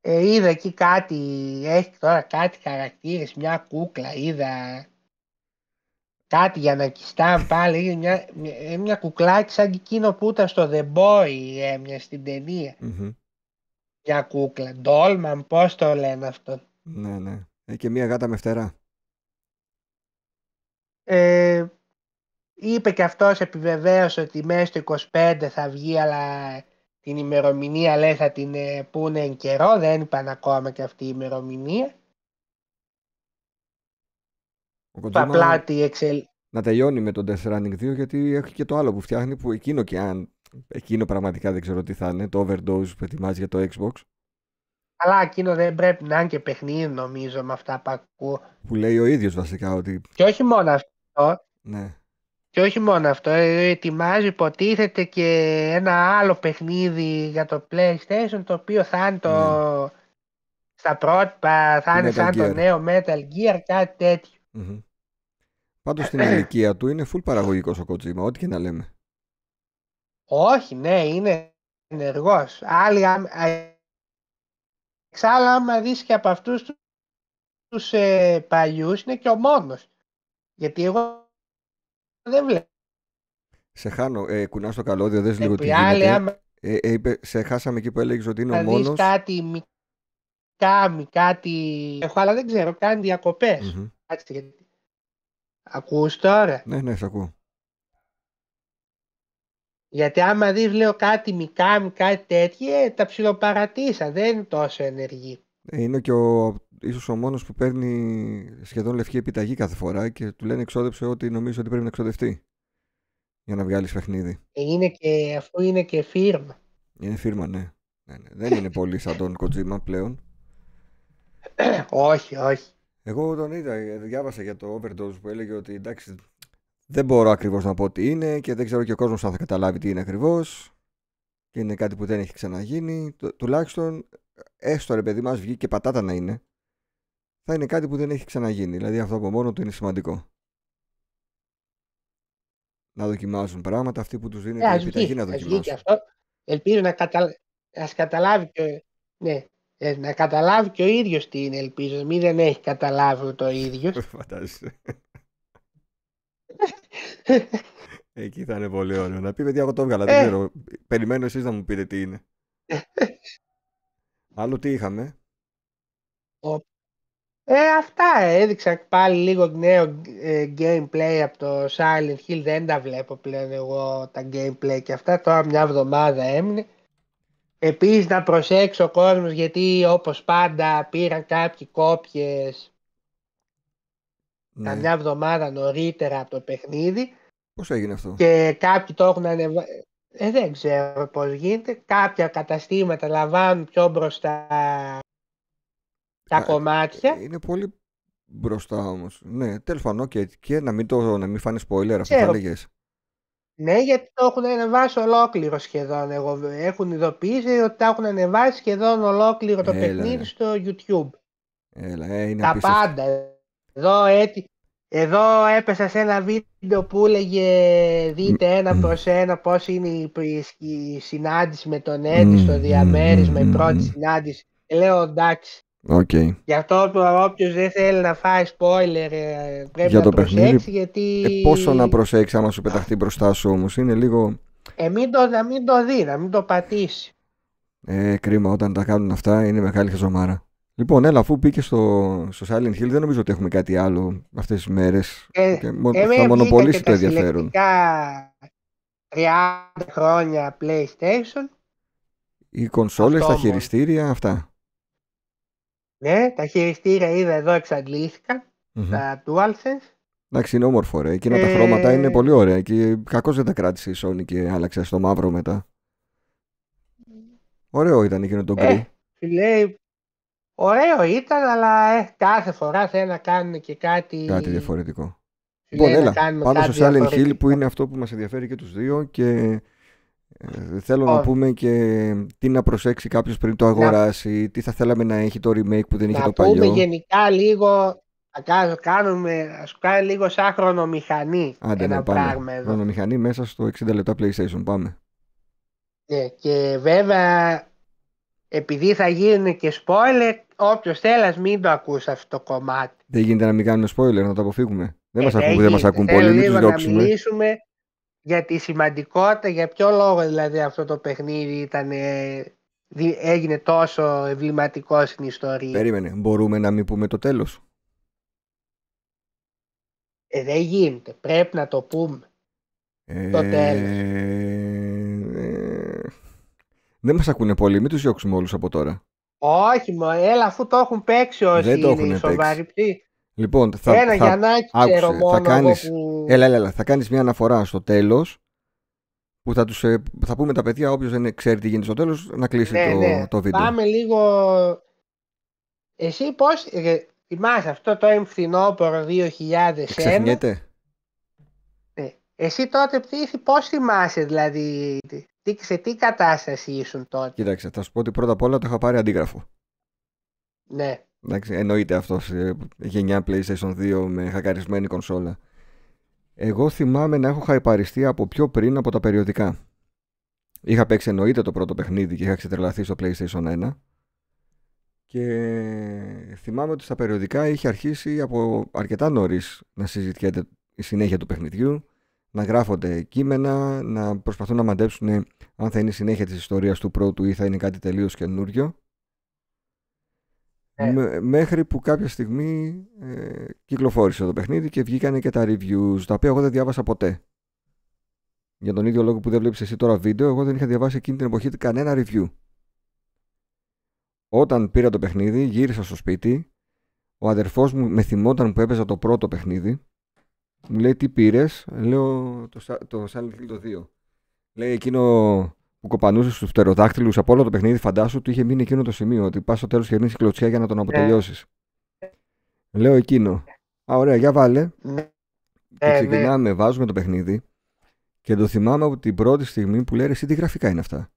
Ε, είδα εκεί κάτι, έχει τώρα κάτι χαρακτήρες, μια κούκλα, είδα κάτι για να κιστά πάλι, μια, μια, μια κουκλάκι σαν εκείνο που ήταν στο The Boy ε, μια στην ταινία. Μια κούκλα, Ντόλμαν, πώς το λένε αυτό. Ναι, ναι. Ε, και μια γάτα με φτερά. Ε, είπε και αυτός επιβεβαίωσε ότι μέσα στο 25 θα βγει, αλλά την ημερομηνία λέει θα την πούνε εν καιρό, δεν είπαν ακόμα και αυτή η ημερομηνία πλάτη Να τελειώνει με τον Death Running 2 γιατί έχει και το άλλο που φτιάχνει που εκείνο και αν εκείνο πραγματικά δεν ξέρω τι θα είναι το Overdose που ετοιμάζει για το Xbox αλλά εκείνο δεν πρέπει να είναι και παιχνίδι νομίζω με αυτά που ακούω που λέει ο ίδιος βασικά ότι και όχι μόνο αυτό ναι. και όχι μόνο αυτό ε, ετοιμάζει υποτίθεται και ένα άλλο παιχνίδι για το PlayStation το οποίο θα είναι το ναι. στα πρότυπα θα είναι σαν το νέο Metal Gear κάτι Πάντως στην ε, ε. ηλικία του είναι full παραγωγικός ο Κοτζίμα, ό,τι και να λέμε. Όχι, ναι, είναι ενεργός. Άλλοι, εξάλλου, άμα δεις και από αυτούς τους τους, ε, παλιούς, είναι και ο μόνος. Γιατί εγώ δεν βλέπω. Σε χάνω, ε, κουνάς το καλώδιο, δεν λίγο τι γίνεται. Άμα... Ε, είπε, σε χάσαμε εκεί που έλεγες ότι είναι ο μόνος. κάτι μικρά, κάτι. Έχω, αλλά δεν ξέρω, κάνει διακοπές. Mm-hmm. Ακούς τώρα. Ναι, ναι, σε ακούω. Γιατί άμα δεις λέω κάτι μικάμ, κάτι τέτοιο, ε, τα ψιλοπαρατήσα, δεν είναι τόσο ενεργή. Ε, είναι και ο, ίσως ο μόνος που παίρνει σχεδόν λευκή επιταγή κάθε φορά και του λένε εξόδεψε ό,τι νομίζω ότι πρέπει να εξοδευτεί για να βγάλεις παιχνίδι. Ε, είναι και, αφού είναι και φίρμα. Είναι φίρμα, ναι. ναι, ναι. Δεν είναι πολύ σαν τον Κοτζίμα πλέον. όχι, όχι. Εγώ τον είδα, ε, διάβασα για το overdose που έλεγε ότι εντάξει, δεν μπορώ ακριβώς να πω τι είναι και δεν ξέρω και ο κόσμος αν θα καταλάβει τι είναι ακριβώς. Και είναι κάτι που δεν έχει ξαναγίνει. Το, τουλάχιστον έστω ρε παιδί μα βγήκε πατάτα να είναι. Θα είναι κάτι που δεν έχει ξαναγίνει. Δηλαδή αυτό από μόνο του είναι σημαντικό. Να δοκιμάζουν πράγματα αυτοί που τους δίνει ε, την επιταγή να δοκιμάζουν. Ελπίζω να καταλάβει και... Ναι, ε, να καταλάβει και ο ίδιος τι είναι ελπίζω, μην δεν έχει καταλάβει το ίδιο. Φαντάζεσαι. Εκεί θα είναι πολύ ωραίο. Να πει παιδιά, εγώ το έβγαλα. Δεν ε. ξέρω. Περιμένω εσείς να μου πείτε τι είναι. Άλλο τι είχαμε. Ε, αυτά ε, έδειξα πάλι λίγο νέο ε, gameplay από το Silent Hill. Δεν τα βλέπω πλέον εγώ τα gameplay και αυτά. Τώρα μια εβδομάδα έμεινε. Επίσης να προσέξω ο κόσμος γιατί όπως πάντα πήραν κάποιοι κόπιες ναι. καμιά εβδομάδα νωρίτερα από το παιχνίδι. πώς έγινε αυτό. Και κάποιοι το έχουν ανεβάσει. Ε, δεν ξέρω πώς γίνεται. Κάποια καταστήματα λαμβάνουν πιο μπροστά τα ε, κομμάτια. Ε, είναι πολύ μπροστά όμως. Ναι, τέλος πάντων, okay. και να μην, το, να μην φάνε spoiler αυτό που έλεγες. Ναι, γιατί το έχουν ανεβάσει ολόκληρο σχεδόν. Εγώ, έχουν ειδοποιήσει ότι το έχουν ανεβάσει σχεδόν ολόκληρο το παιχνίδι στο YouTube. Έλα, ε, είναι τα πάντα. Εδώ, έτσι, εδώ έπεσα σε ένα βίντεο που έλεγε δείτε ένα προς ένα πώς είναι η, η συνάντηση με τον Έντι στο διαμέρισμα, η πρώτη συνάντηση. Λέω εντάξει, Okay. Γι' αυτό όποιος δεν θέλει να φάει spoiler ε, πρέπει για να το προσέξει παιχνίδι. γιατί... Ε, πόσο να προσέξει άμα σου πεταχτεί μπροστά σου όμως, είναι λίγο... Ε, μην το, να μην το δει, να μην το πατήσει. Ε, κρίμα, όταν τα κάνουν αυτά είναι μεγάλη χαζομάρα. Λοιπόν, έλα, αφού μπήκε στο, στο Silent Hill, δεν νομίζω ότι έχουμε κάτι άλλο αυτές τις μέρες. Ε, θα μονοπολίσει το ενδιαφέρον. 30 χρόνια PlayStation. Οι κονσόλες, τα χειριστήρια, αυτά. Ναι, τα χειριστήρια είδα εδώ εξαντλήθηκαν, mm-hmm. τα DualSense. Εντάξει, είναι όμορφο ρε. Εκείνα τα ε, χρώματα είναι πολύ ωραία. Και κακώς δεν τα κράτησε η Sony και άλλαξε στο μαύρο μετά. Ωραίο ήταν εκείνο το ε, γκρι. Ε, λέει, ωραίο ήταν, αλλά ε, κάθε φορά θέλει να κάνουν και κάτι. Κάτι διαφορετικό. Λοιπόν, έλα. Πάμε στο Silent Hill που είναι αυτό που μας ενδιαφέρει και τους δύο και ε, θέλω να πούμε και τι να προσέξει κάποιος πριν το αγοράσει, τι θα θέλαμε να έχει το remake που δεν να είχε το παλιό. Να πούμε γενικά λίγο, να κάνουμε, ας λίγο σαν χρονομηχανή Άντε, ένα ναι, πάμε. εδώ. Χρονομηχανή μέσα στο 60 λεπτά PlayStation, πάμε. Ναι, και βέβαια επειδή θα γίνουν και spoiler, όποιος θέλει, μην το ακούσει αυτό το κομμάτι. Δεν γίνεται να μην κάνουμε spoiler, να το αποφύγουμε. Δεν ε, μας ακούν δεν μας ακούν πολύ, μην του διώξουμε. Να μιλήσουμε για τη σημαντικότητα, για ποιο λόγο δηλαδή αυτό το παιχνίδι ήταν, ε, έγινε τόσο εμβληματικό στην ιστορία. Περίμενε, μπορούμε να μην πούμε το τέλος. Ε, δεν γίνεται, πρέπει να το πούμε. Το τέλος. Ε, ε, δεν μας ακούνε πολύ, μην τους διώξουμε όλους από τώρα. Όχι, μα, έλα αφού το έχουν παίξει όσοι δεν το σοβαροί. Λοιπόν, θα, Ένα θα, Γιαννάκη ξέρω μόνο θα κάνεις, έλα, έλα, έλα, θα κάνεις μια αναφορά στο τέλος που θα, τους, ε, θα πούμε τα παιδιά όποιος δεν ξέρει τι γίνεται στο τέλος να κλείσει ναι, το, ναι. το βίντεο. Πάμε λίγο... Εσύ πώς... Ε, θυμάσαι αυτό το εμφθινόπορο 2001. Ξεχνιέται. Ε, εσύ τότε πτήθη πώς θυμάσαι δηλαδή σε τι κατάσταση ήσουν τότε. Κοίταξε, θα σου πω ότι πρώτα απ' όλα το είχα πάρει αντίγραφο. Ναι. Εντάξει, εννοείται αυτό σε γενιά PlayStation 2 με χακαρισμένη κονσόλα. Εγώ θυμάμαι να έχω χαϊπαριστεί από πιο πριν από τα περιοδικά. Είχα παίξει εννοείται το πρώτο παιχνίδι και είχα ξετρελαθεί στο PlayStation 1. Και θυμάμαι ότι στα περιοδικά είχε αρχίσει από αρκετά νωρίς να συζητιέται η συνέχεια του παιχνιδιού, να γράφονται κείμενα, να προσπαθούν να μαντέψουν αν θα είναι η συνέχεια της ιστορίας του πρώτου ή θα είναι κάτι τελείως καινούριο. Ε. Μέχρι που κάποια στιγμή ε, κυκλοφόρησε το παιχνίδι και βγήκαν και τα reviews, τα οποία εγώ δεν διάβασα ποτέ. Για τον ίδιο λόγο που δεν βλέπεις εσύ τώρα βίντεο, εγώ δεν είχα διαβάσει εκείνη την εποχή κανένα review. Όταν πήρα το παιχνίδι, γύρισα στο σπίτι, ο αδερφός μου με θυμόταν που έπαιζα το πρώτο παιχνίδι, μου λέει τι πήρες, λέω το, το Silent Hill το 2. Λέει εκείνο που κοπανούσε στους φτεροδάχτυλου από όλο το παιχνίδι, φαντάσου ότι είχε μείνει εκείνο το σημείο. Ότι πας στο τέλος και κλωτσιά για να τον αποτελειώσεις. Ναι. Λέω εκείνο. Α, ωραία, για βάλε. Ναι, ναι. ξεκινάμε, βάζουμε το παιχνίδι. Και το θυμάμαι από την πρώτη στιγμή που λέει εσύ τι γραφικά είναι αυτά.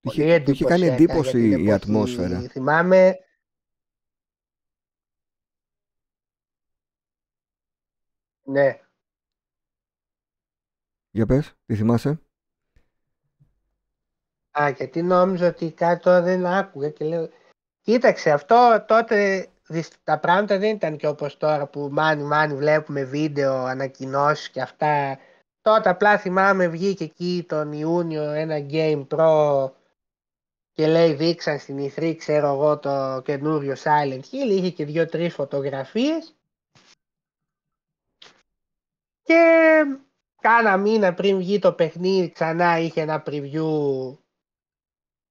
Είχε, είχε κάνει εντύπωση η ατμόσφαιρα. Θυμάμαι Ναι. Για πες, τι θυμάσαι. Α, γιατί νόμιζα ότι κάτι τώρα δεν άκουγα και λέω... Κοίταξε, αυτό τότε τα πράγματα δεν ήταν και όπως τώρα που μάνι μάνι βλέπουμε βίντεο, ανακοινώσεις και αυτά. Τότε απλά θυμάμαι βγήκε εκεί τον Ιούνιο ένα Game Pro και λέει δείξαν στην E3 ξέρω εγώ το καινούριο Silent Hill, είχε και δύο-τρεις φωτογραφίες και κάνα μήνα πριν βγει το παιχνίδι ξανά είχε ένα preview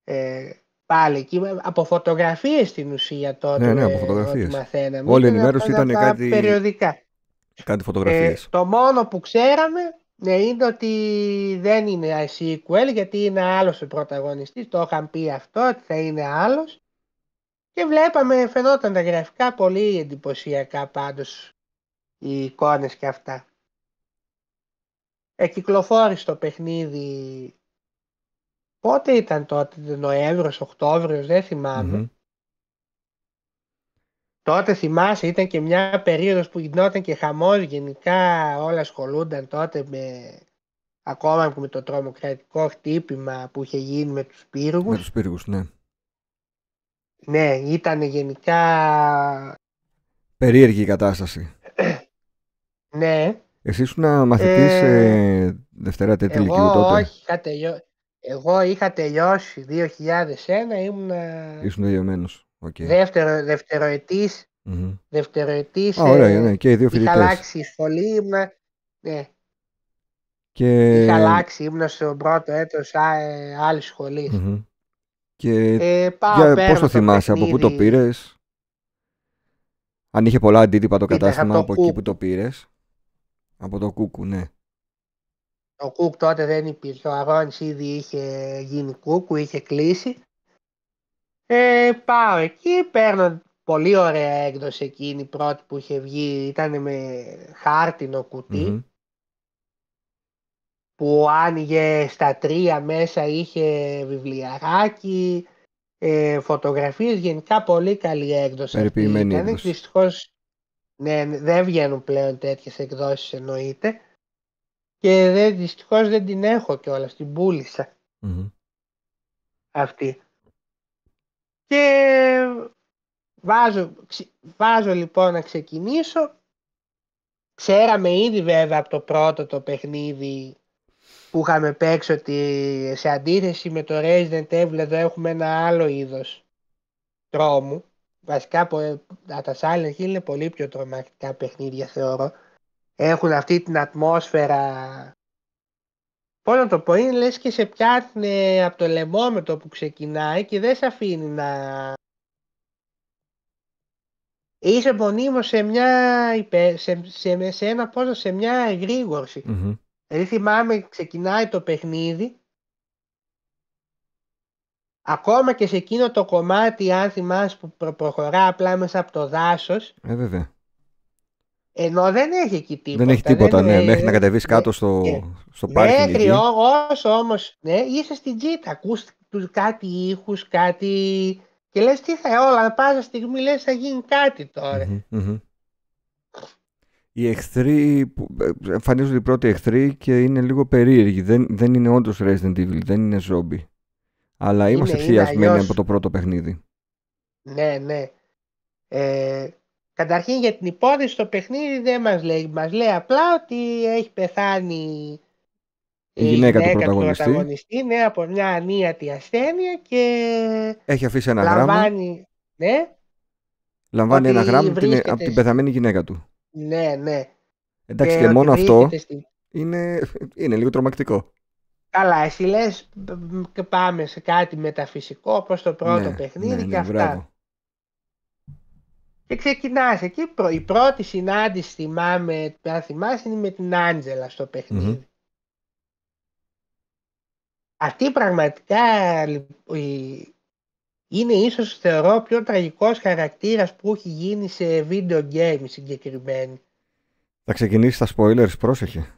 ε, πάλι εκεί από φωτογραφίες στην ουσία τότε ναι, ναι, από ε, φωτογραφίες. μαθαίναμε. Όλη η ενημέρωση ήταν κάτι, περιοδικά. κάτι φωτογραφίες. Ε, το μόνο που ξέραμε ναι, είναι ότι δεν είναι sequel γιατί είναι άλλος ο πρωταγωνιστής, το είχαν πει αυτό ότι θα είναι άλλος και βλέπαμε, φαινόταν τα γραφικά πολύ εντυπωσιακά πάντως οι εικόνες και αυτά εκυκλοφόρησε το παιχνίδι πότε ήταν τότε, Νοέμβριος, Οκτώβριος, δεν θυμαμαι Τότε θυμάσαι ήταν και μια περίοδος που γινόταν και χαμός γενικά όλα ασχολούνταν τότε με ακόμα και με το τρομοκρατικό χτύπημα που είχε γίνει με τους πύργους. Με τους πύργους, ναι. Ναι, ήταν γενικά... Περίεργη η κατάσταση. ναι, εσύ ήσουν μαθητής ε, ε, Δευτέρα Τέταρτη Λυκειού τότε. Όχι, είχα τελειώ... Εγώ είχα τελειώσει 2001, ήμουν... Ήσουν Okay. Δεύτερο, δευτεροετής. Mm-hmm. Δευτεροετής. Α, ωραία, ε, ναι, και οι δύο φοιτητέ. Είχα αλλάξει η σχολή, ήμουν... Ναι. Και... Είχα αλλάξει, ήμουν στο πρώτο έτος ε, άλλη σχολή. Mm-hmm. Και ε, πάω για, πέρα πώς το θυμάσαι, παιχνίδι. από πού το πήρες, αν είχε πολλά αντίτυπα το Είτε, κατάστημα από εκεί που το πήρε, αν ειχε πολλα αντιτυπα το καταστημα απο εκει που το πηρες από το Κούκου, ναι. Το Κούκ τότε δεν υπήρχε. Ο Αρόνι ήδη είχε γίνει Κούκου, είχε κλείσει. Ε, πάω εκεί, παίρνω πολύ ωραία έκδοση εκείνη η πρώτη που είχε βγει. Ήταν με χάρτινο κουτί, Που άνοιγε στα τρία μέσα, είχε βιβλιαράκι, ε, φωτογραφίες, γενικά πολύ καλή έκδοση. Περιποιημένη έκδοση. Δυστυχώς ναι, ναι, δεν βγαίνουν πλέον τέτοιες εκδόσεις εννοείται. Και δυστυχώς δεν την έχω κιόλας, την πουλησα Αυτή. Και βάζω, βάζω λοιπόν να ξεκινήσω. Ξέραμε ήδη βέβαια από το πρώτο το παιχνίδι που είχαμε παίξει ότι σε αντίθεση με το Resident Evil εδώ έχουμε ένα άλλο είδος τρόμου Βασικά τα Silent Hill είναι πολύ πιο τρομακτικά παιχνίδια θεωρώ. Έχουν αυτή την ατμόσφαιρα. Πώς να το πω, είναι λες και σε πιάνει από το λαιμό που ξεκινάει και δεν σε αφήνει να... Είσαι μονίμως σε μια σε, σε, ένα πόσο, σε μια εγρηγορση Δηλαδή θυμάμαι ξεκινάει το παιχνίδι Ακόμα και σε εκείνο το κομμάτι, αν θυμάσαι, που προχωρά απλά μέσα από το δάσος. Ε, βέβαια. Ενώ δεν έχει εκεί τίποτα. Δεν έχει τίποτα, ναι, μέχρι να κατεβείς ναι, κάτω στο, ναι. στο πάρκινγκ. Μέχρι όσο όμως, ναι, είσαι στην τζίτα. Ακούς κάτι ήχους, κάτι. Και λες τι θα, όλα πάσα στιγμή λες θα γίνει κάτι τώρα. Mm-hmm, mm-hmm. Οι εχθροί, ε, εμφανίζονται οι πρώτοι εχθροί και είναι λίγο περίεργοι. Δεν, δεν είναι όντως Resident Evil, δεν είναι zombie. Αλλά είμαστε ευθυασμένοι από το πρώτο παιχνίδι. Ναι, ναι. Ε, καταρχήν για την υπόθεση το παιχνίδι δεν μας λέει. Μας λέει απλά ότι έχει πεθάνει η γυναίκα, του πρωταγωνιστή. Του πρωταγωνιστή ναι, από μια ανίατη ασθένεια και... Έχει αφήσει ένα λαμβάνει, γράμμα. Ναι. Λαμβάνει ένα γράμμα την, από την πεθαμένη γυναίκα του. Ναι, ναι. Εντάξει ε, και, μόνο αυτό είναι, είναι λίγο τρομακτικό. Καλά, εσύ και πάμε σε κάτι μεταφυσικό προς το πρώτο ναι, παιχνίδι ναι, και ναι, αυτά. Και ξεκινάς εκεί, η πρώτη συνάντηση θυμάμαι, αν θυμάσαι, είναι με την Άντζελα στο παιχνιδι Αυτή πραγματικά λοιπόν, είναι ίσως θεωρώ πιο τραγικός χαρακτήρας που έχει γίνει σε βίντεο game συγκεκριμένη. Θα ξεκινήσει τα spoilers, πρόσεχε.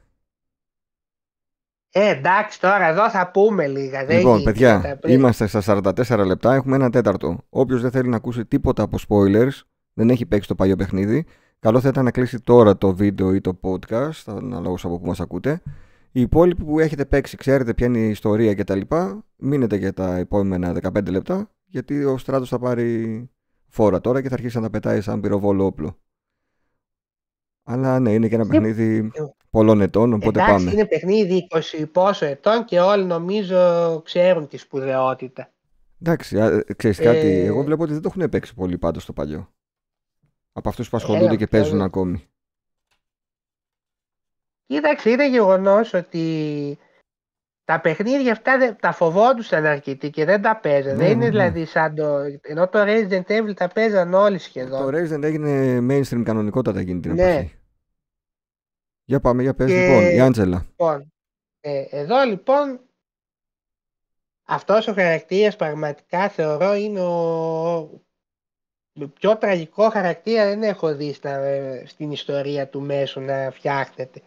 Ε, εντάξει, τώρα εδώ θα πούμε λίγα. Δεν λοιπόν, παιδιά, είμαστε στα 44 λεπτά, έχουμε ένα τέταρτο. Όποιος δεν θέλει να ακούσει τίποτα από spoilers, δεν έχει παίξει το παλιό παιχνίδι, καλό θα ήταν να κλείσει τώρα το βίντεο ή το podcast, αναλόγως από που μας ακούτε. Οι υπόλοιποι που έχετε παίξει, ξέρετε ποια είναι η ιστορία κτλ. Μείνετε για τα επόμενα 15 λεπτά, γιατί ο στράτος θα πάρει φόρα τώρα και θα αρχίσει να τα πετάει σαν πυροβόλο όπλο. Αλλά ναι, είναι και ένα παιχνίδι πολλών ετών, οπότε Εντάξει, πάμε. Είναι παιχνίδι 20 πόσο ετών και όλοι νομίζω ξέρουν τη σπουδαιότητα. Εντάξει, ξέρεις κάτι. Ε, εγώ βλέπω ότι δεν το έχουν παίξει πολύ πάντως το παλιό. Από αυτούς που ε, ασχολούνται και παίζουν ακόμη. Κοίταξε, είναι γεγονός ότι τα παιχνίδια αυτά τα φοβόντουσαν αρκετοί και δεν τα παίζαν. Ναι, δεν είναι ναι, ναι. δηλαδή σαν το. ενώ το Resident Evil τα παίζαν όλοι σχεδόν. Το Resident έγινε mainstream κανονικότατα εκείνη την ναι. εποχή. Για πάμε, για πες λοιπόν, η Άντζελα. Λοιπόν, ε, εδώ λοιπόν αυτός ο χαρακτήρας πραγματικά θεωρώ είναι ο πιο τραγικό χαρακτήρα δεν έχω δει ε, στην ιστορία του μέσου να φτιάχνεται.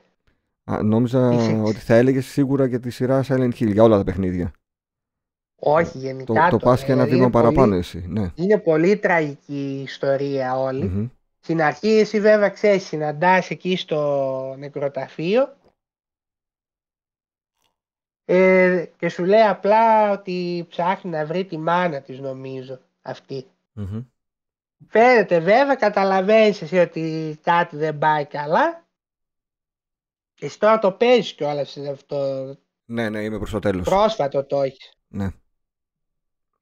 Α, νόμιζα ότι θα έλεγες σίγουρα για τη σειρά Silent Hill, για όλα τα παιχνίδια. Όχι, γενικά. Το, το, το πας και ένα δηλαδή βήμα παραπάνω εσύ. Ναι. Είναι πολύ τραγική ιστορία στην αρχή εσύ βέβαια ξέρεις, συναντάς εκεί στο νεκροταφείο ε, και σου λέει απλά ότι ψάχνει να βρει τη μάνα της νομίζω αυτή. Φαίνεται βέβαια, καταλαβαίνεις εσύ ότι κάτι δεν πάει καλά. Εσύ τώρα το παίζεις κιόλας αυτό. Ναι, ναι, είμαι προς το τέλος. Πρόσφατο το έχεις. Ναι.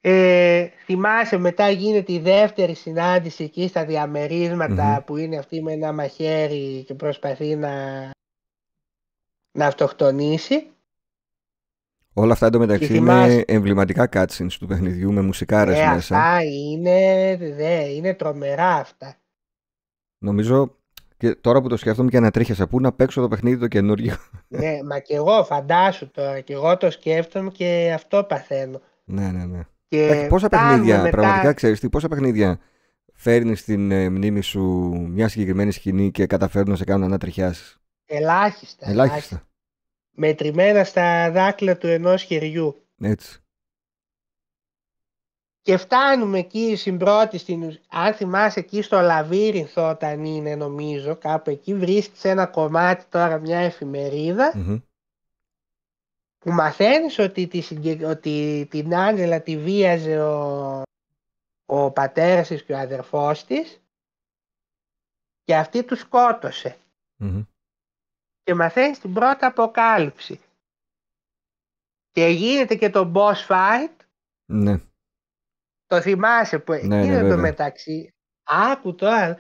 Ε, θυμάσαι μετά γίνεται η δεύτερη συνάντηση εκεί στα διαμερισματα που είναι αυτή με ένα μαχαίρι και προσπαθεί να, να αυτοκτονήσει. Όλα αυτά εντωμεταξύ μεταξύ είναι εμβληματικά cutscenes του παιχνιδιού με μουσικάρες ε, μέσα. Αυτά είναι, δε, είναι τρομερά αυτά. Νομίζω και τώρα που το σκέφτομαι και ανατρίχιασα, πού να παίξω το παιχνίδι το καινούριο. Ναι, μα και εγώ φαντάσου τώρα, και εγώ το σκέφτομαι και αυτό παθαίνω. Ναι, ναι, ναι. Ε, πόσα παιχνίδια, πραγματικά ξέρεις τι, πόσα παιχνίδια φέρνεις στην ε, μνήμη σου μια συγκεκριμένη σκηνή και καταφέρνουν να σε κάνουν να τριχιάσει. Ελάχιστα, ελάχιστα. Μετρημένα στα δάκλα του ενός χεριού. Έτσι. Και φτάνουμε εκεί στην πρώτη, στην, αν θυμάσαι εκεί στο Λαβύρινθο όταν είναι νομίζω, κάπου εκεί βρίσκεις ένα κομμάτι τώρα, μια εφημεριδα που μαθαίνεις ότι, τη, ότι την Άντζελα τη βίαζε ο, ο πατέρας της και ο αδερφός της και αυτή τους σκοτωσε Και μαθαίνεις την πρώτη αποκάλυψη. Και γίνεται και το boss fight. Ναι. Το θυμάσαι που ναι, είναι το μεταξύ. Άκου τώρα.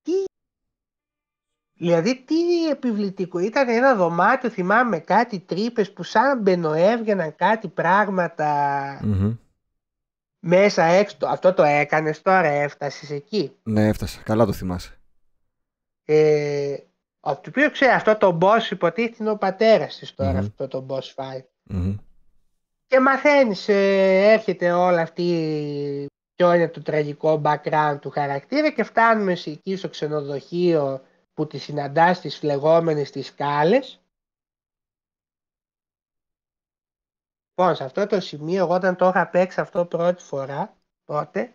Τι Δηλαδή τι επιβλητικό, ήταν ένα δωμάτιο, θυμάμαι κάτι τρύπες που σαν μπαινοέβγαιναν κάτι μέσα έξω. Αυτό το έκανες τώρα, έφτασες εκεί. Ναι, έφτασα, καλά το θυμάσαι. Ε, από το οποίο ξέρεις αυτό το boss υποτίθεται είναι ο πατέρας της τωρα αυτό το boss fight. Και μαθαίνεις, ε, έρχεται όλη αυτή ποιο είναι το τραγικό background του χαρακτήρα και φτάνουμε εκεί στο ξενοδοχείο που τη συναντάς στις λεγόμενες τις σκάλες. Λοιπόν, σε αυτό το σημείο, εγώ όταν το είχα παίξει αυτό πρώτη φορά, τότε,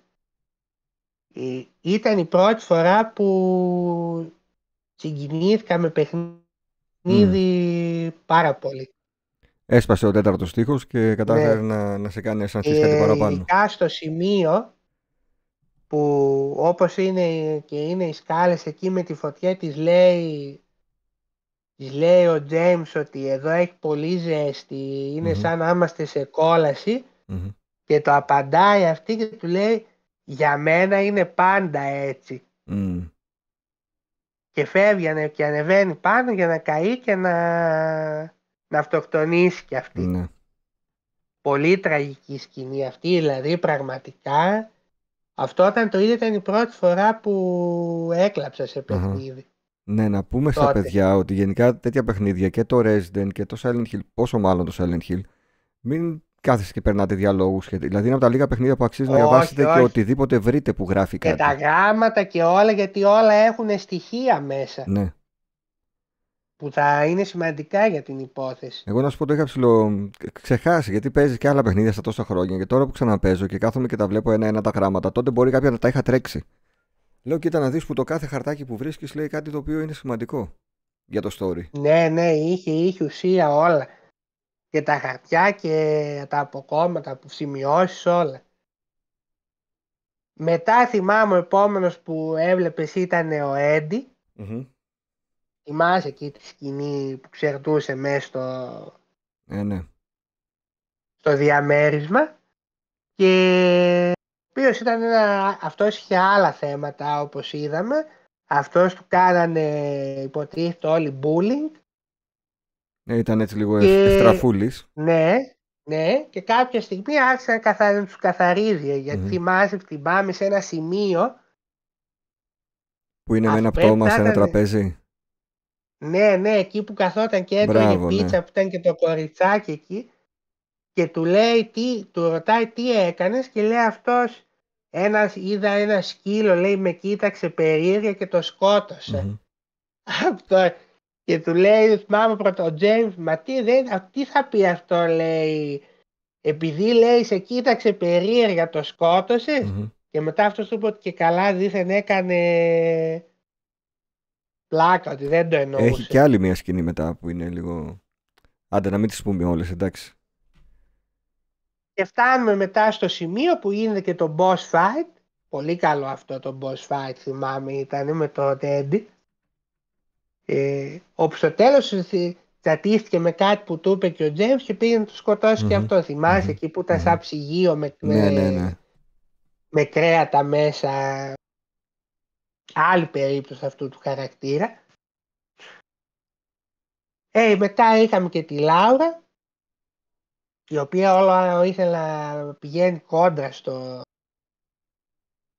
ε, ήταν η πρώτη φορά που συγκινήθηκα με παιχνίδι mm. πάρα πολύ. Έσπασε ο τέταρτος στίχος και κατάφερε ναι. να, σε κάνει σαν ε, κάτι παραπάνω. Ειδικά στο σημείο που όπως είναι και είναι οι σκάλες εκεί με τη φωτιά της λέει της λέει ο Τζέιμς ότι εδώ έχει πολύ ζέστη, σαν να είμαστε σε κολαση και το απαντάει αυτή και του λέει για μένα είναι πάντα έτσι. Και φεύγει και ανεβαίνει πάνω για να καεί και να, να αυτοκτονήσει και αυτή. Mm. Πολύ τραγική σκηνή αυτή, δηλαδή πραγματικά αυτό όταν το είδε, ήταν η πρώτη φορά που έκλαψα σε παιχνιδι Ναι, να πούμε στα παιδιά ότι γενικά τέτοια παιχνίδια και το Resident και το Silent Hill, πόσο μάλλον το Silent Hill, μην κάθεστε και περνάτε διαλόγους. Δηλαδή είναι από τα λίγα παιχνίδια που αξίζει να διαβάσετε και οτιδήποτε βρείτε που γράφει κάτι. Και τα γράμματα και όλα, γιατί όλα έχουν στοιχεία μέσα. Ναι που θα είναι σημαντικά για την υπόθεση. Εγώ να σου πω το είχα ψηλο... ξεχάσει γιατί παίζεις και άλλα παιχνίδια στα τόσα χρόνια και τώρα που ξαναπέζω και κάθομαι και τα βλέπω ένα-ένα τα γράμματα, τότε μπορεί κάποια να τα είχα τρέξει. Λέω κοίτα να δεις που το κάθε χαρτάκι που βρίσκεις, λέει κάτι το οποίο είναι σημαντικό για το story. Ναι, ναι, είχε, είχε ουσία όλα. Και τα χαρτιά και τα αποκόμματα που σημειώσεις όλα. Μετά θυμάμαι ο επόμενος που έβλεπες ήταν ο εντι Θυμάσαι εκεί τη σκηνή που ξερτούσε μέσα στο... Ε, ναι. διαμέρισμα και ο ήταν ένα... αυτός είχε άλλα θέματα όπως είδαμε αυτός του κάνανε υποτίθεται όλοι bullying ναι, ήταν έτσι λίγο και... Ναι, ναι, και κάποια στιγμή άρχισε να, καθα... τους καθαρίζει, γιατί mm-hmm. θυμάσαι, σε ένα σημείο... Που είναι με ένα πτώμα σε ένα τραπέζι. Ναι, ναι, εκεί που καθόταν και έτρωγε ναι. πίτσα που ήταν και το κοριτσάκι εκεί και του, λέει τι, του ρωτάει τι έκανες και λέει αυτός ένας, είδα ένα σκύλο λέει με κοίταξε περίεργα και το σκοτωσε Αυτό, και του λέει μάμα πρώτα ο Τζέιμς μα τι, δεν, τι θα πει αυτό λέει επειδή λέει σε κοίταξε περίεργα το σκοτωσε και μετά αυτός του είπε ότι και καλά δήθεν έκανε πλάκα, ότι δεν το εννοούσε. Έχει και άλλη μια σκηνή μετά που είναι λίγο... Άντε να μην τις πούμε όλες εντάξει. Και φτάνουμε μετά στο σημείο που γίνεται και το boss fight. Πολύ καλό αυτό το boss fight, θυμάμαι, ήταν με το Τέντι. Ε, όπου στο τέλος τσατίστηκε με κάτι που του είπε και ο Τζέμ και πήγε να του σκοτωσει mm και αυτό. εκεί που ήταν σαν ψυγείο με, ναι, ναι, ναι, με κρέατα μέσα άλλη περίπτωση αυτού του χαρακτήρα. Ε, μετά είχαμε και τη Λάουρα, η οποία όλο ήθελα να πηγαίνει κόντρα στο,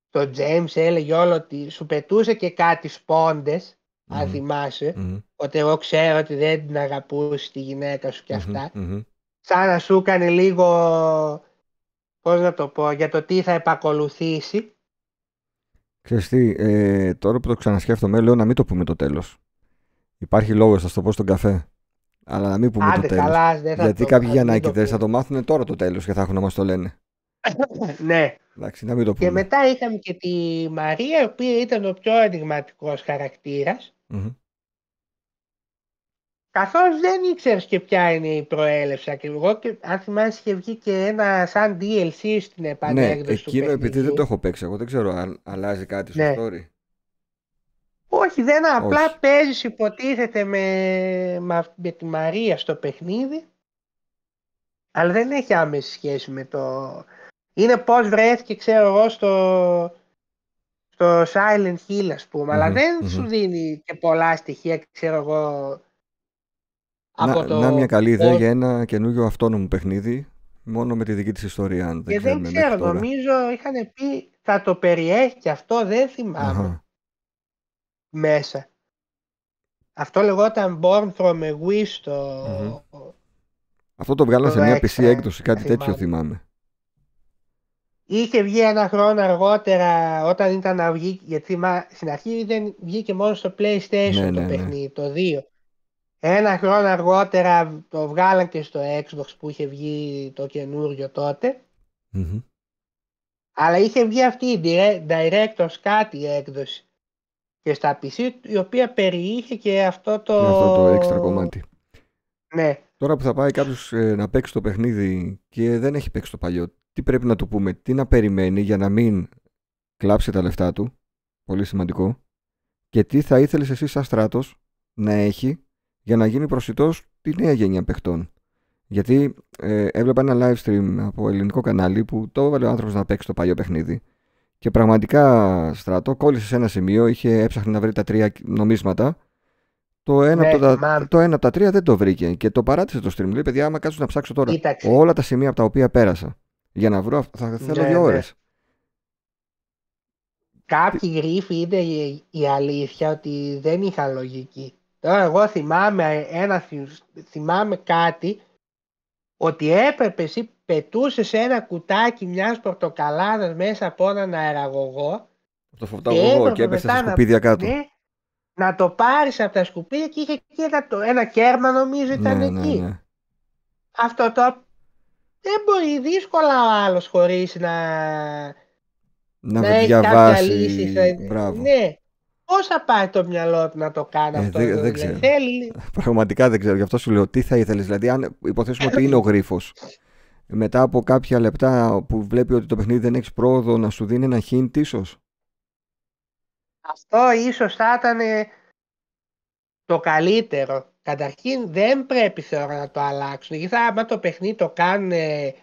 το James, έλεγε όλο ότι σου πετούσε και κάτι σπόντες, αν θυμασαι ότι εγώ ξέρω ότι δεν την αγαπούσε τη γυναίκα σου και αυτα mm Σαν να σου έκανε λίγο, πώς να το πω, για το τι θα επακολουθήσει. Ξέρεις τι, ε, τώρα που το ξανασκέφτομαι, λέω να μην το πούμε το τέλος. Υπάρχει λόγος, θα το πω στον καφέ. Αλλά να μην πούμε Άντε, το τέλο. Γιατί το, κάποιοι Γιαννάκητε θα το μάθουν τώρα το τέλος και θα έχουν να μα το λένε. ναι. Εντάξει, να μην το πούμε. Και μετά είχαμε και τη Μαρία, η οποία ήταν ο πιο ενηγματικός Καθώς δεν ήξερες και ποια είναι η προέλευση ακριβώς, και αν θυμάσαι είχε βγει και ένα σαν DLC στην επανέκδοση ναι, εκείνο επειδή δεν το έχω παίξει εγώ δεν ξέρω αν αλλάζει κάτι στο ναι. story όχι δεν απλά παίζεις υποτίθεται με, τη Μαρία στο παιχνίδι αλλά δεν έχει άμεση σχέση με το είναι πώς βρέθηκε ξέρω εγώ στο στο Silent Hill ας πουμε αλλά δεν σου δίνει και πολλά στοιχεία ξέρω εγώ να, το... μια καλή ιδέα για ένα καινούριο αυτόνομο παιχνίδι, μόνο με τη δική της ιστορία. Αν δεν και ε, δεν ξέρω, νομίζω είχαν πει θα το περιέχει και αυτό δεν θυμάμαι μέσα. Αυτό λεγόταν Born from a Wish στο... Αυτό το βγάλα σε μια PC έκδοση, κάτι θυμάμαι. τέτοιο θυμάμαι. Είχε βγει ένα χρόνο αργότερα όταν ήταν να βγει, γιατί στην αρχή δεν βγήκε μόνο στο ναι, PlayStation το ναι, ναι. παιχνίδι, το 2. Ένα χρόνο αργότερα το βγάλαν και στο Xbox που είχε βγει το καινούριο mm-hmm. Αλλά είχε βγει αυτή η Director's κάτι η έκδοση και στα PC, η οποία περιείχε και αυτό το... Αυτό το έξτρα κομμάτι. Ναι. Τώρα που θα πάει κάποιος ε, να παίξει το παιχνίδι και δεν έχει παίξει το παλιό, τι πρέπει να του πούμε, τι να περιμένει για να μην κλάψει τα λεφτά του, πολύ σημαντικό, και τι θα ήθελες εσύ σαν να έχει για να γίνει προσιτός τη νέα γενιά παιχτών. Γιατί ε, έβλεπα ένα live stream από ελληνικό κανάλι που το έβαλε ο άνθρωπος να παίξει το παλιό παιχνίδι. Και πραγματικά στρατό κόλλησε σε ένα σημείο, είχε, έψαχνε να βρει τα τρία νομίσματα. Το ένα, ναι, από τα, το ένα τρία δεν το βρήκε και το παράτησε το stream. Λέει, παιδιά, άμα κάτσω να ψάξω τώρα όλα τα σημεία από τα οποία πέρασα για να βρω, θα θέλω ναι, δύο ναι. Κάποιοι γρήφοι είδε η αλήθεια ότι δεν είχα λογική. Τώρα εγώ θυμάμαι, ένα, θυμάμαι κάτι ότι έπρεπε εσύ πετούσες ένα κουτάκι μιας πορτοκαλάδας μέσα από έναν αεραγωγό. Το και έπεσε στα σκουπίδια να... κάτω. Ναι, να το πάρεις από τα σκουπίδια και είχε και ένα, ένα κέρμα, νομίζω ήταν ναι, ναι, εκεί. Ναι. Αυτό το. Δεν μπορεί δύσκολα ο άλλος χωρίς να. Να, έχει διαβάσει. κάποια λύση. Ναι. Πώ θα πάει το μυαλό του να το κάνει ε, αυτό, δεν δηλαδή? Θέλει. Πραγματικά δεν ξέρω. Γι' αυτό σου λέω τι θα ήθελες. Δηλαδή, αν υποθέσουμε ότι είναι ο γρίφος, μετά από κάποια λεπτά που βλέπει ότι το παιχνίδι δεν έχει πρόοδο, να σου δίνει ένα χίντ, ίσως. Αυτό ίσως θα ήταν ε, το καλύτερο. Καταρχήν δεν πρέπει θεωρώ να το αλλάξουν. Γιατί θα, άμα το παιχνίδι το κάνουν ε,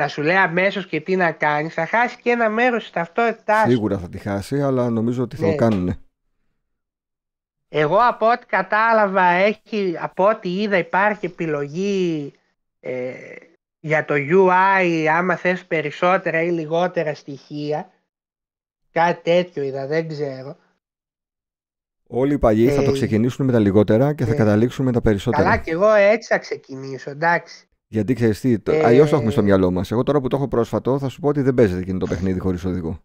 να σου λέει αμέσως και τι να κάνεις, θα χάσει και ένα μέρος της ταυτότητάς Σίγουρα θα τη χάσει, αλλά νομίζω ότι θα ναι. το κάνουν. Εγώ από ό,τι κατάλαβα, έχει, από ό,τι είδα υπάρχει επιλογή ε, για το UI άμα θες περισσότερα ή λιγότερα στοιχεία. Κάτι τέτοιο είδα, δεν ξέρω. Όλοι οι παλιοί θα το ε, ξεκινήσουν με τα λιγότερα και θα ε, καταλήξουν με τα περισσότερα. Καλά και εγώ έτσι θα ξεκινήσω, εντάξει. Γιατί ξέρεις τι, ε, αλλιώς το έχουμε στο μυαλό μας. Εγώ τώρα που το έχω πρόσφατο θα σου πω ότι δεν παίζεται εκείνο το παιχνίδι χωρίς οδηγό.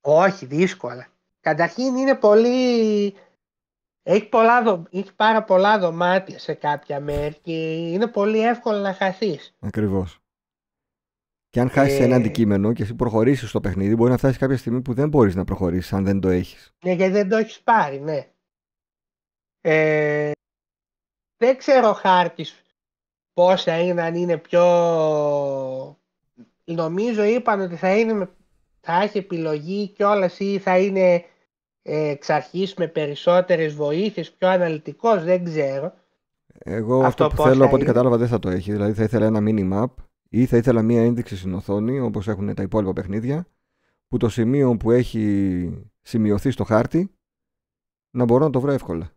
Όχι, δύσκολα. Καταρχήν είναι πολύ έχει, πολλά δο... πάρα πολλά δωμάτια σε κάποια μέρη και είναι πολύ εύκολο να χαθείς. Ακριβώς. Και αν χάσεις ένα ε, αντικείμενο και εσύ προχωρήσεις στο παιχνίδι, μπορεί να φτάσεις κάποια στιγμή που δεν μπορείς να προχωρήσεις αν δεν το έχεις. Ναι, γιατί δεν το έχεις πάρει, ναι. Ε... Δεν ξέρω χάρτη πόσα είναι, αν είναι πιο. Νομίζω είπαν ότι θα, θα έχει επιλογή κιόλα ή θα είναι ε, εξ αρχής με περισσότερες βοήθειες, πιο αναλυτικός, δεν ξέρω. Εγώ αυτό, που θέλω από ό,τι κατάλαβα δεν θα το έχει. Δηλαδή θα ήθελα ένα mini-map ή θα ήθελα μία ένδειξη στην οθόνη όπως έχουν τα υπόλοιπα παιχνίδια που το σημείο που έχει σημειωθεί στο χάρτη να μπορώ να το βρω εύκολα.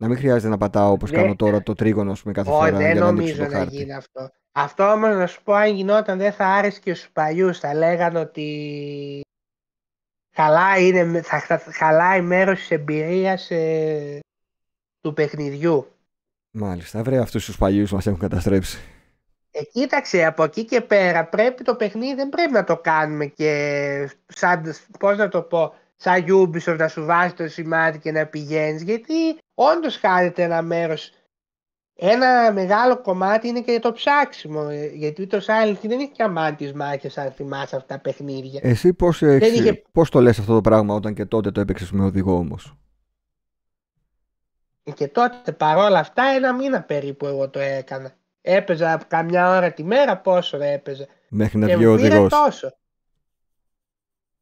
Να μην χρειάζεται να πατάω όπως ναι. κάνω τώρα το τρίγωνο με κάθε φορά δεν για νομίζω να γίνει αυτό. Αυτό όμως να σου πω αν γινόταν δεν θα άρεσε και στους παλιούς, Θα λέγανε ότι Καλά είναι, θα, χαλάει μέρος της εμπειρίας ε, του παιχνιδιού. Μάλιστα, βρε αυτούς τους παλιούς μας έχουν καταστρέψει. Ε, κοίταξε, από εκεί και πέρα πρέπει το παιχνίδι, δεν πρέπει να το κάνουμε και σαν, πώς να το πω, σαν Ubisoft να σου βάζει το σημάδι και να πηγαίνεις, γιατί όντως χάνεται ένα μέρος ένα μεγάλο κομμάτι είναι και το ψάξιμο. Ε, γιατί το Hill δεν είχε καμά τι μάχες, αν θυμάσαι αυτά τα παιχνίδια. Εσύ πώς ε, είχε... πώς το λες αυτό το πράγμα όταν και τότε το έπαιξες με οδηγό όμως. Και τότε παρόλα αυτά ένα μήνα περίπου εγώ το έκανα. Έπαιζα καμιά ώρα τη μέρα, πόσο έπαιζα. Μέχρι να βγει ο οδηγός. τόσο.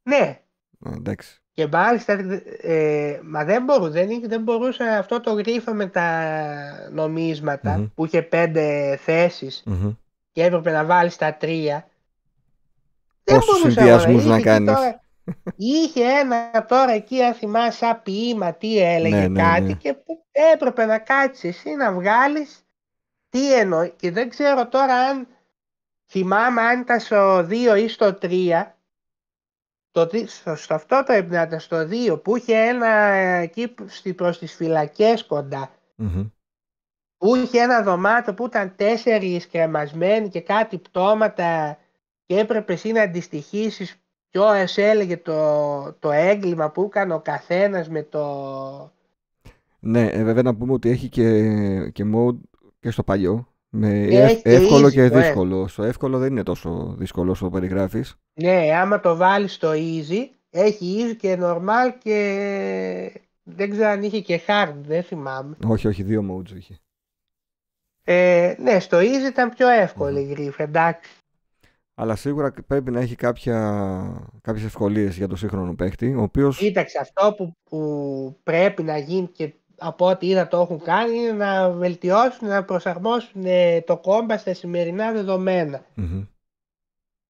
Ναι. Εντάξει. Και μάλιστα, ε, μα δεν μπορούσε, αυτό το γρίφο με τα νομισματα που είχε πέντε και έπρεπε να βάλει τα τρία. Πόσους συνδυασμούς να κάνεις. είχε ένα τώρα εκεί, αν θυμάσαι, σαν ποίημα, τι έλεγε ναι, ναι, κάτι ναι. και έπρεπε να κάτσεις εσύ να βγάλεις τι εννοεί. Και δεν ξέρω τώρα αν θυμάμαι αν ήταν στο 2 ή στο 3 το, αυτό το Εμπνάτα στο 2 που είχε ένα ε, εκεί προς τις φυλακές που είχε ένα δωμάτιο που ήταν τέσσερις κρεμασμένοι και κάτι πτώματα και έπρεπε εσύ να αντιστοιχήσεις ποιο έλεγε το, το έγκλημα που έκανε ο καθένας με το... Ναι, ε, βέβαια να πούμε ότι έχει και, και mode και στο παλιό ναι, ε, εύκολο και, ε. δύσκολο. Στο εύκολο δεν είναι τόσο δύσκολο όσο περιγράφεις. Ναι, άμα το βάλεις στο easy, έχει easy και normal και δεν ξέρω αν είχε και hard, δεν θυμάμαι. Όχι, όχι, δύο modes είχε. Ε, ναι, στο easy ήταν πιο εύκολο mm. η γρίφη, εντάξει. Αλλά σίγουρα πρέπει να έχει κάποια, κάποιες ευκολίες για το σύγχρονο παίχτη, ο οποίος... Κοίταξε, αυτό που, που πρέπει να γίνει και από ό,τι είδα το έχουν κάνει είναι να βελτιώσουν, να προσαρμόσουν ε, το κόμπα στα σημερινά δεδομένα. Mm-hmm.